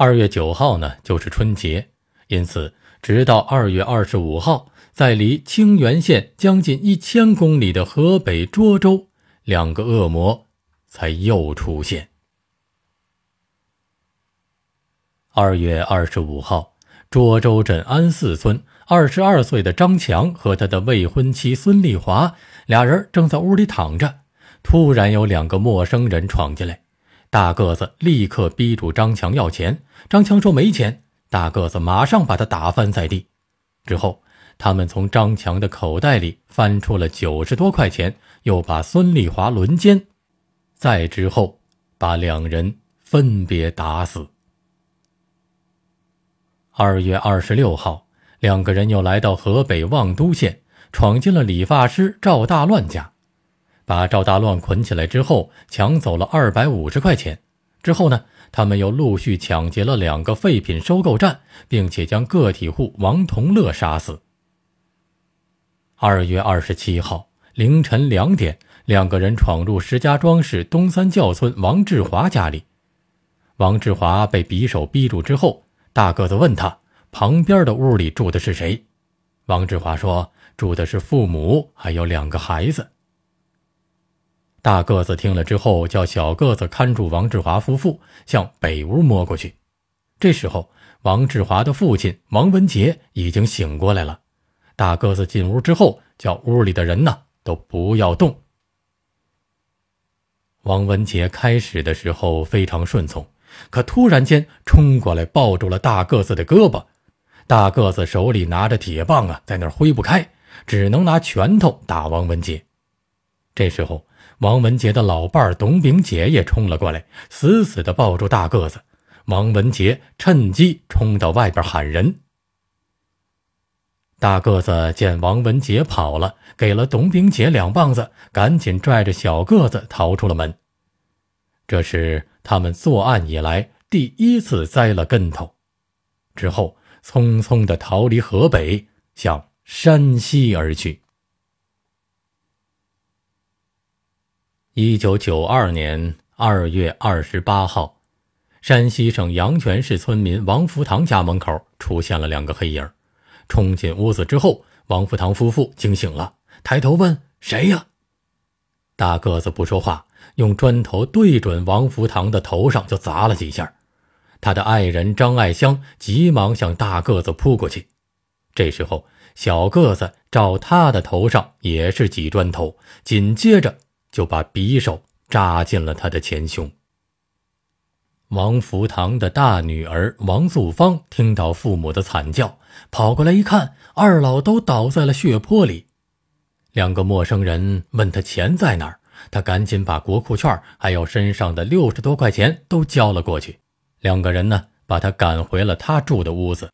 二月九号呢，就是春节，因此，直到二月二十五号，在离清原县将近一千公里的河北涿州，两个恶魔才又出现。二月二十五号，涿州镇安寺村二十二岁的张强和他的未婚妻孙丽华俩人正在屋里躺着，突然有两个陌生人闯进来。大个子立刻逼住张强要钱，张强说没钱，大个子马上把他打翻在地。之后，他们从张强的口袋里翻出了九十多块钱，又把孙丽华轮奸，再之后把两人分别打死。二月二十六号，两个人又来到河北望都县，闯进了理发师赵大乱家。把赵大乱捆起来之后，抢走了二百五十块钱。之后呢，他们又陆续抢劫了两个废品收购站，并且将个体户王同乐杀死。二月二十七号凌晨两点，两个人闯入石家庄市东三教村王志华家里。王志华被匕首逼住之后，大个子问他旁边的屋里住的是谁。王志华说：“住的是父母还有两个孩子。”大个子听了之后，叫小个子看住王志华夫妇，向北屋摸过去。这时候，王志华的父亲王文杰已经醒过来了。大个子进屋之后，叫屋里的人呢都不要动。王文杰开始的时候非常顺从，可突然间冲过来抱住了大个子的胳膊。大个子手里拿着铁棒啊，在那儿挥不开，只能拿拳头打王文杰。这时候。王文杰的老伴儿董炳姐也冲了过来，死死的抱住大个子。王文杰趁机冲到外边喊人。大个子见王文杰跑了，给了董炳姐两棒子，赶紧拽着小个子逃出了门。这是他们作案以来第一次栽了跟头，之后匆匆的逃离河北，向山西而去。一九九二年二月二十八号，山西省阳泉市村民王福堂家门口出现了两个黑影冲进屋子之后，王福堂夫妇惊醒了，抬头问：“谁呀？”大个子不说话，用砖头对准王福堂的头上就砸了几下。他的爱人张爱香急忙向大个子扑过去。这时候，小个子照他的头上也是几砖头，紧接着。就把匕首扎进了他的前胸。王福堂的大女儿王素芳听到父母的惨叫，跑过来一看，二老都倒在了血泊里。两个陌生人问他钱在哪儿，他赶紧把国库券还有身上的六十多块钱都交了过去。两个人呢，把他赶回了他住的屋子。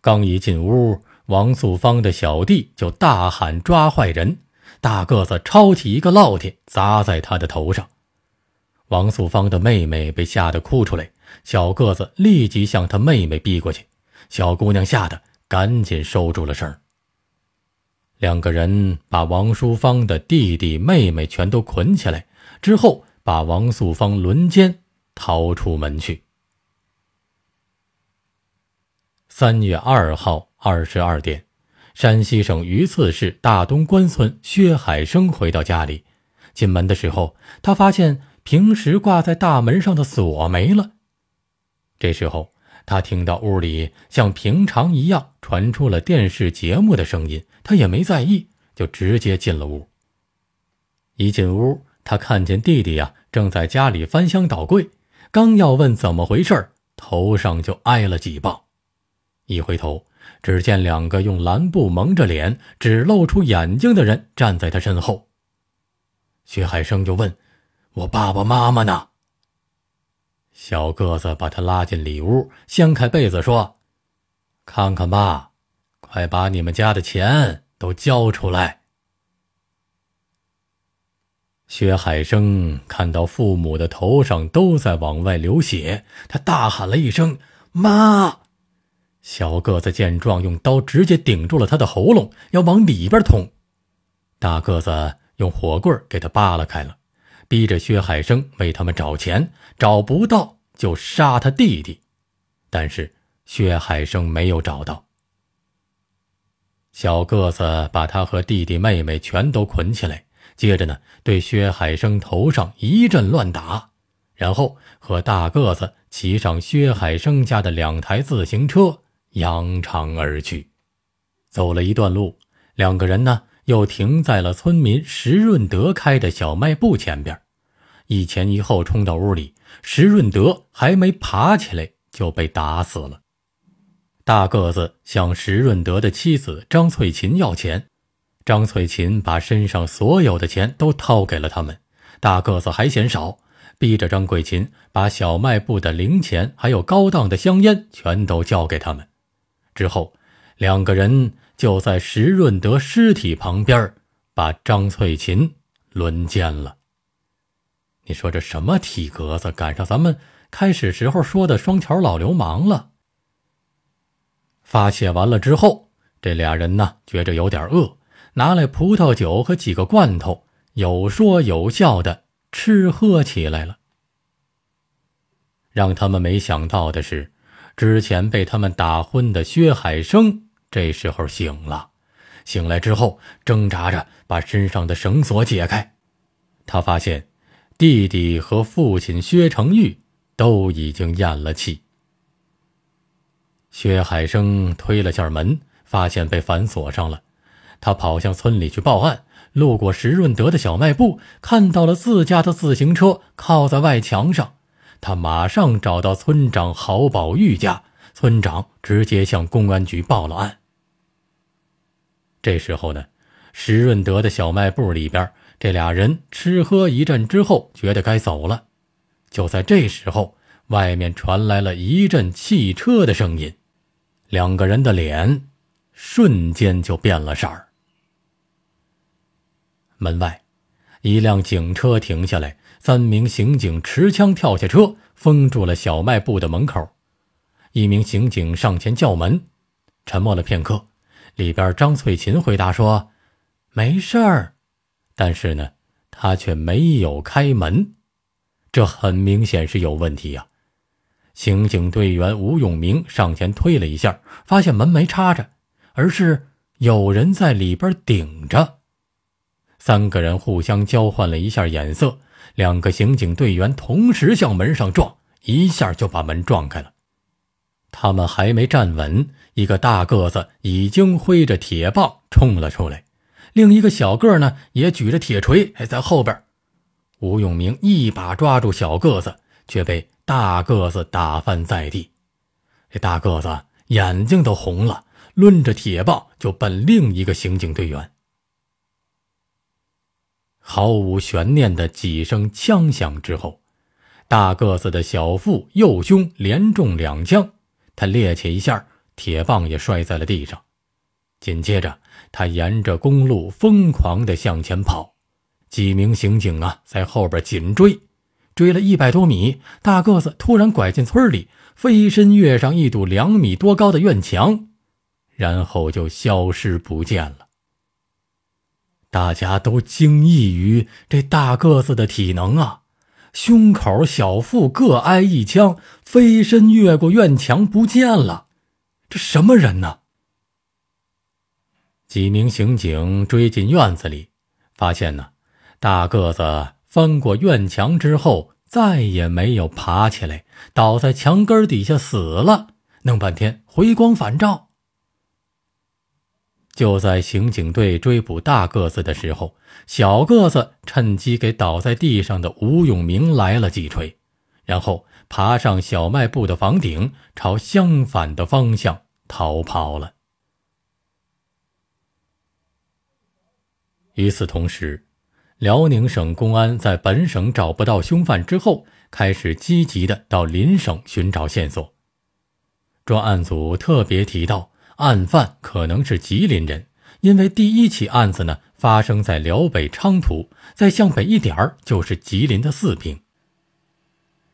刚一进屋，王素芳的小弟就大喊：“抓坏人！”大个子抄起一个烙铁，砸在他的头上。王素芳的妹妹被吓得哭出来，小个子立即向他妹妹逼过去，小姑娘吓得赶紧收住了声。两个人把王淑芳的弟弟妹妹全都捆起来，之后把王素芳轮奸，逃出门去。三月二号二十二点。山西省榆次市大东关村薛海生回到家里，进门的时候，他发现平时挂在大门上的锁没了。这时候，他听到屋里像平常一样传出了电视节目的声音，他也没在意，就直接进了屋。一进屋，他看见弟弟呀正在家里翻箱倒柜，刚要问怎么回事头上就挨了几棒。一回头。只见两个用蓝布蒙着脸，只露出眼睛的人站在他身后。薛海生就问：“我爸爸妈妈呢？”小个子把他拉进里屋，掀开被子说：“看看吧，快把你们家的钱都交出来。”薛海生看到父母的头上都在往外流血，他大喊了一声：“妈！”小个子见状，用刀直接顶住了他的喉咙，要往里边捅。大个子用火棍给他扒拉开了，逼着薛海生为他们找钱，找不到就杀他弟弟。但是薛海生没有找到。小个子把他和弟弟妹妹全都捆起来，接着呢，对薛海生头上一阵乱打，然后和大个子骑上薛海生家的两台自行车。扬长而去，走了一段路，两个人呢又停在了村民石润德开的小卖部前边，一前一后冲到屋里，石润德还没爬起来就被打死了。大个子向石润德的妻子张翠琴要钱，张翠琴把身上所有的钱都掏给了他们，大个子还嫌少，逼着张桂琴把小卖部的零钱还有高档的香烟全都交给他们。之后，两个人就在石润德尸体旁边把张翠琴轮奸了。你说这什么体格子，赶上咱们开始时候说的双桥老流氓了。发泄完了之后，这俩人呢，觉着有点饿，拿来葡萄酒和几个罐头，有说有笑的吃喝起来了。让他们没想到的是。之前被他们打昏的薛海生这时候醒了，醒来之后挣扎着把身上的绳索解开，他发现弟弟和父亲薛成玉都已经咽了气。薛海生推了下门，发现被反锁上了，他跑向村里去报案，路过石润德的小卖部，看到了自家的自行车靠在外墙上。他马上找到村长郝宝玉家，村长直接向公安局报了案。这时候呢，石润德的小卖部里边，这俩人吃喝一阵之后，觉得该走了。就在这时候，外面传来了一阵汽车的声音，两个人的脸瞬间就变了色儿。门外，一辆警车停下来。三名刑警持枪跳下车，封住了小卖部的门口。一名刑警上前叫门，沉默了片刻，里边张翠琴回答说：“没事儿。”但是呢，他却没有开门，这很明显是有问题呀。刑警队员吴永明上前推了一下，发现门没插着，而是有人在里边顶着。三个人互相交换了一下眼色。两个刑警队员同时向门上撞，一下就把门撞开了。他们还没站稳，一个大个子已经挥着铁棒冲了出来，另一个小个呢也举着铁锤还在后边。吴永明一把抓住小个子，却被大个子打翻在地。这大个子眼睛都红了，抡着铁棒就奔另一个刑警队员。毫无悬念的几声枪响之后，大个子的小腹、右胸连中两枪，他趔趄一下，铁棒也摔在了地上。紧接着，他沿着公路疯狂地向前跑，几名刑警啊在后边紧追，追了一百多米，大个子突然拐进村里，飞身跃上一堵两米多高的院墙，然后就消失不见了。大家都惊异于这大个子的体能啊！胸口、小腹各挨一枪，飞身越过院墙不见了。这什么人呢？几名刑警追进院子里，发现呢，大个子翻过院墙之后再也没有爬起来，倒在墙根底下死了。弄半天，回光返照。就在刑警队追捕大个子的时候，小个子趁机给倒在地上的吴永明来了几锤，然后爬上小卖部的房顶，朝相反的方向逃跑了。与此同时，辽宁省公安在本省找不到凶犯之后，开始积极的到邻省寻找线索。专案组特别提到。案犯可能是吉林人，因为第一起案子呢发生在辽北昌图，再向北一点儿就是吉林的四平。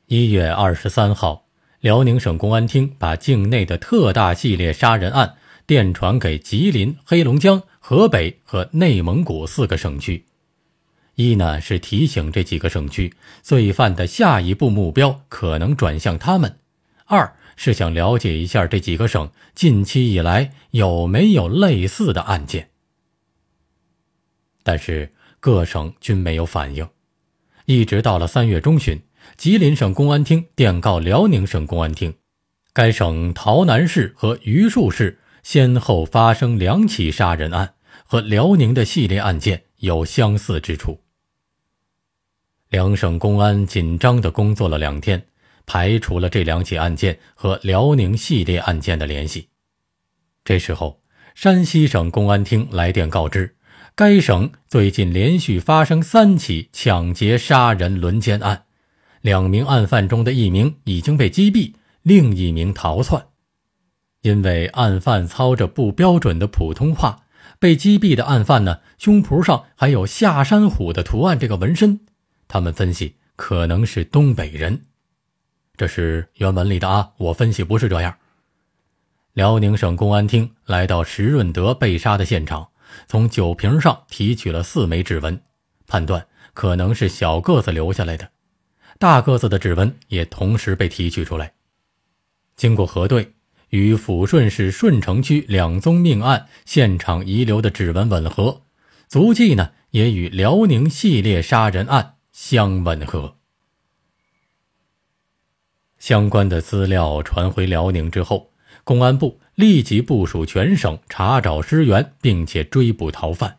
一月二十三号，辽宁省公安厅把境内的特大系列杀人案电传给吉林、黑龙江、河北和内蒙古四个省区，一呢是提醒这几个省区，罪犯的下一步目标可能转向他们，二。是想了解一下这几个省近期以来有没有类似的案件，但是各省均没有反应。一直到了三月中旬，吉林省公安厅电告辽宁省公安厅，该省洮南市和榆树市先后发生两起杀人案，和辽宁的系列案件有相似之处。两省公安紧张的工作了两天。排除了这两起案件和辽宁系列案件的联系。这时候，山西省公安厅来电告知，该省最近连续发生三起抢劫杀人轮奸案，两名案犯中的一名已经被击毙，另一名逃窜。因为案犯操着不标准的普通话，被击毙的案犯呢，胸脯上还有下山虎的图案这个纹身，他们分析可能是东北人。这是原文里的啊，我分析不是这样。辽宁省公安厅来到石润德被杀的现场，从酒瓶上提取了四枚指纹，判断可能是小个子留下来的，大个子的指纹也同时被提取出来。经过核对，与抚顺市顺城区两宗命案现场遗留的指纹吻合，足迹呢也与辽宁系列杀人案相吻合。相关的资料传回辽宁之后，公安部立即部署全省查找尸源，并且追捕逃犯。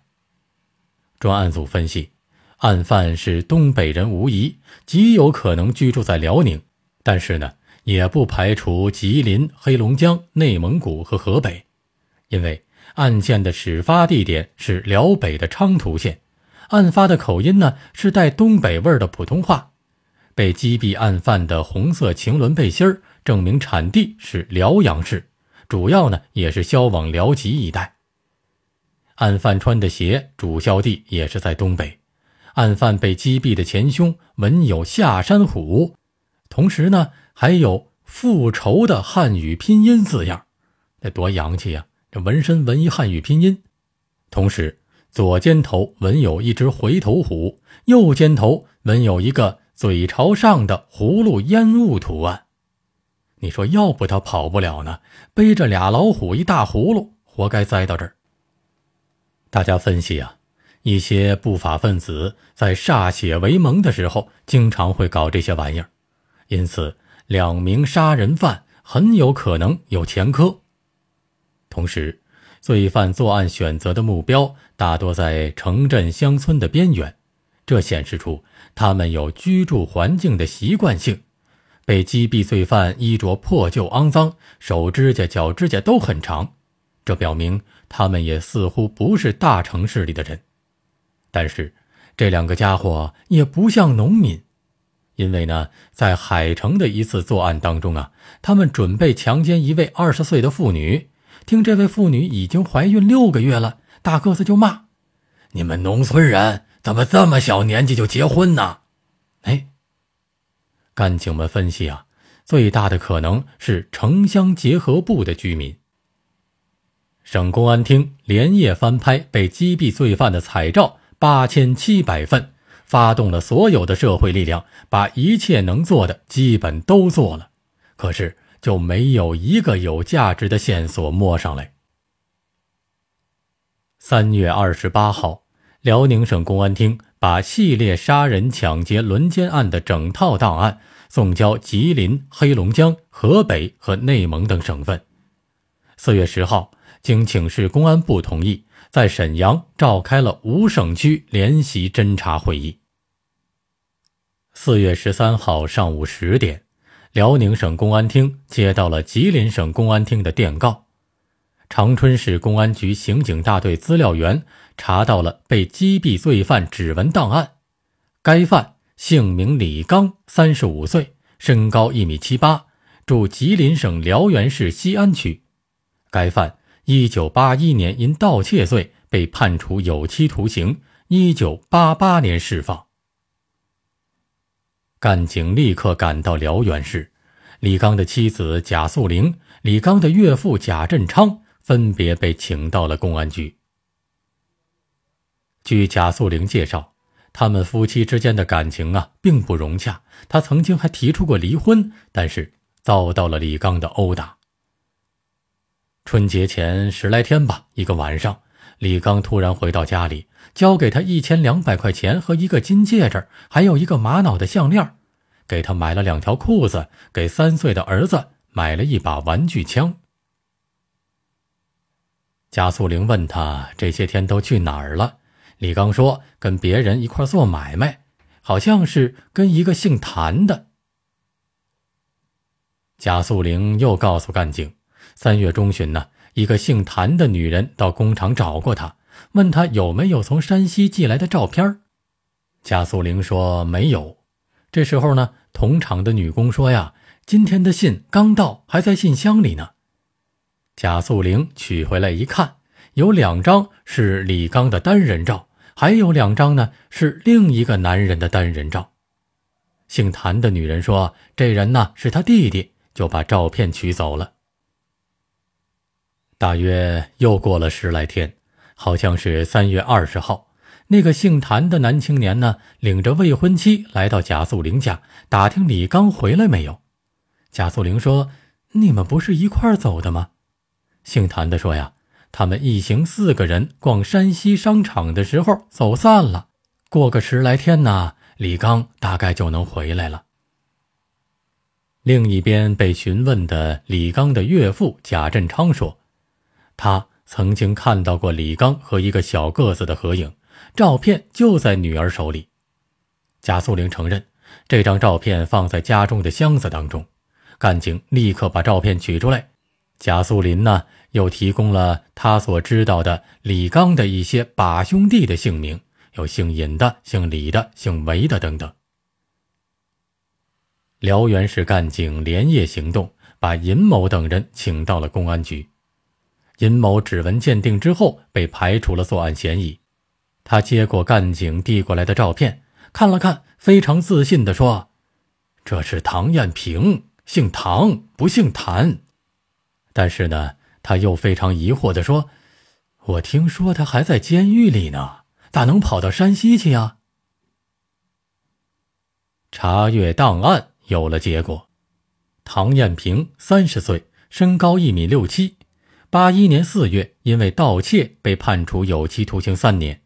专案组分析，案犯是东北人无疑，极有可能居住在辽宁，但是呢，也不排除吉林、黑龙江、内蒙古和河北，因为案件的始发地点是辽北的昌图县，案发的口音呢是带东北味的普通话。被击毙案犯的红色晴纶背心儿，证明产地是辽阳市，主要呢也是销往辽吉一带。案犯穿的鞋，主销地也是在东北。案犯被击毙的前胸纹有“下山虎”，同时呢还有“复仇”的汉语拼音字样，那多洋气呀！这纹身纹一汉语拼音，同时左肩头纹有一只回头虎，右肩头纹有一个。嘴朝上的葫芦烟雾图案，你说要不他跑不了呢？背着俩老虎，一大葫芦，活该栽到这儿。大家分析啊，一些不法分子在歃血为盟的时候，经常会搞这些玩意儿，因此两名杀人犯很有可能有前科。同时，罪犯作案选择的目标大多在城镇乡村的边缘，这显示出。他们有居住环境的习惯性，被击毙罪犯衣着破旧肮脏，手指甲、脚指甲都很长，这表明他们也似乎不是大城市里的人。但是，这两个家伙也不像农民，因为呢，在海城的一次作案当中啊，他们准备强奸一位二十岁的妇女，听这位妇女已经怀孕六个月了，大个子就骂：“你们农村人。”怎么这么小年纪就结婚呢？哎，干警们分析啊，最大的可能是城乡结合部的居民。省公安厅连夜翻拍被击毙罪犯的彩照八千七百份，发动了所有的社会力量，把一切能做的基本都做了，可是就没有一个有价值的线索摸上来。三月二十八号。辽宁省公安厅把系列杀人、抢劫、轮奸案的整套档案送交吉林、黑龙江、河北和内蒙等省份。四月十号，经请示公安部同意，在沈阳召开了五省区联席侦查会议。四月十三号上午十点，辽宁省公安厅接到了吉林省公安厅的电告。长春市公安局刑警大队资料员查到了被击毙罪犯指纹档案，该犯姓名李刚，三十五岁，身高一米七八，住吉林省辽源市西安区。该犯一九八一年因盗窃罪被判处有期徒刑，一九八八年释放。干警立刻赶到辽源市，李刚的妻子贾素玲，李刚的岳父贾振昌。分别被请到了公安局。据贾素玲介绍，他们夫妻之间的感情啊，并不融洽。他曾经还提出过离婚，但是遭到了李刚的殴打。春节前十来天吧，一个晚上，李刚突然回到家里，交给他一千两百块钱和一个金戒指，还有一个玛瑙的项链，给他买了两条裤子，给三岁的儿子买了一把玩具枪。贾素玲问他这些天都去哪儿了？李刚说跟别人一块做买卖，好像是跟一个姓谭的。贾素玲又告诉干警，三月中旬呢，一个姓谭的女人到工厂找过他，问他有没有从山西寄来的照片贾素玲说没有。这时候呢，同厂的女工说呀，今天的信刚到，还在信箱里呢。贾素玲取回来一看，有两张是李刚的单人照，还有两张呢是另一个男人的单人照。姓谭的女人说：“这人呢是他弟弟。”就把照片取走了。大约又过了十来天，好像是三月二十号，那个姓谭的男青年呢领着未婚妻来到贾素玲家，打听李刚回来没有。贾素玲说：“你们不是一块走的吗？”姓谭的说：“呀，他们一行四个人逛山西商场的时候走散了。过个十来天呢，李刚大概就能回来了。”另一边被询问的李刚的岳父贾振昌说：“他曾经看到过李刚和一个小个子的合影，照片就在女儿手里。”贾素玲承认，这张照片放在家中的箱子当中。干警立刻把照片取出来。贾素林呢，又提供了他所知道的李刚的一些把兄弟的姓名，有姓尹的、姓李的、姓韦的等等。辽源市干警连夜行动，把尹某等人请到了公安局。尹某指纹鉴定之后，被排除了作案嫌疑。他接过干警递过来的照片，看了看，非常自信地说：“这是唐艳萍，姓唐不姓谭。”但是呢，他又非常疑惑地说：“我听说他还在监狱里呢，咋能跑到山西去啊？”查阅档案有了结果，唐艳平三十岁，身高一米六七，八一年四月因为盗窃被判处有期徒刑三年，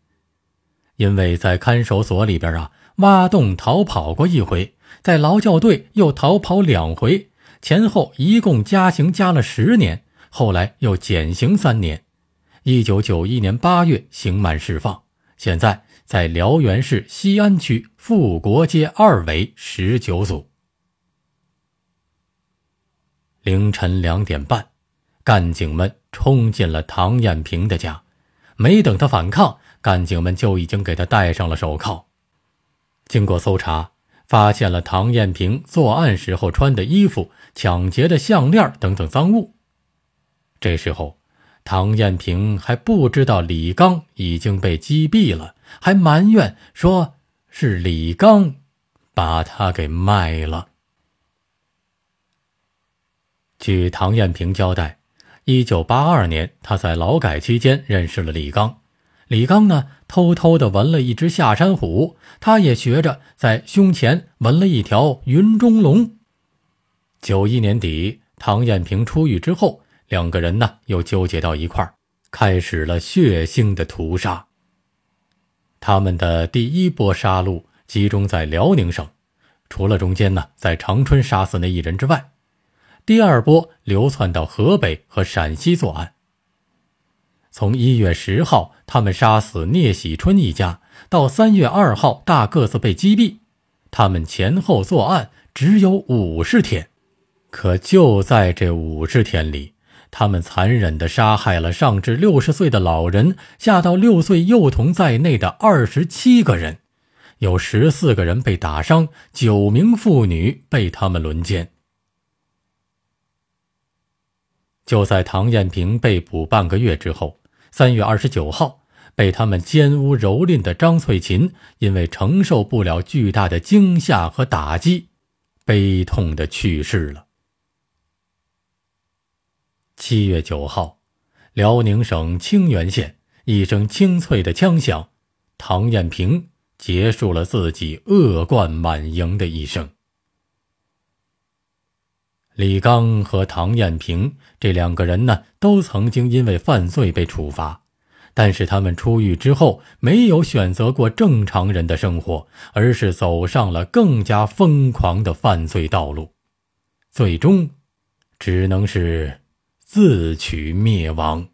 因为在看守所里边啊挖洞逃跑过一回，在劳教队又逃跑两回。前后一共加刑加了十年，后来又减刑三年，一九九一年八月刑满释放。现在在辽源市西安区富国街二围十九组。凌晨两点半，干警们冲进了唐艳平的家，没等他反抗，干警们就已经给他戴上了手铐。经过搜查。发现了唐艳萍作案时候穿的衣服、抢劫的项链等等赃物。这时候，唐艳萍还不知道李刚已经被击毙了，还埋怨说是李刚把他给卖了。据唐艳萍交代，一九八二年他在劳改期间认识了李刚。李刚呢，偷偷的纹了一只下山虎，他也学着在胸前纹了一条云中龙。九一年底，唐艳萍出狱之后，两个人呢又纠结到一块儿，开始了血腥的屠杀。他们的第一波杀戮集中在辽宁省，除了中间呢在长春杀死那一人之外，第二波流窜到河北和陕西作案。从一月十号，他们杀死聂喜春一家到三月二号，大个子被击毙，他们前后作案只有五十天，可就在这五十天里，他们残忍的杀害了上至六十岁的老人，下到六岁幼童在内的二十七个人，有十四个人被打伤，九名妇女被他们轮奸。就在唐艳平被捕半个月之后。三月二十九号，被他们奸污蹂躏的张翠琴，因为承受不了巨大的惊吓和打击，悲痛的去世了。七月九号，辽宁省清原县一声清脆的枪响，唐艳萍结束了自己恶贯满盈的一生。李刚和唐艳平这两个人呢，都曾经因为犯罪被处罚，但是他们出狱之后，没有选择过正常人的生活，而是走上了更加疯狂的犯罪道路，最终，只能是自取灭亡。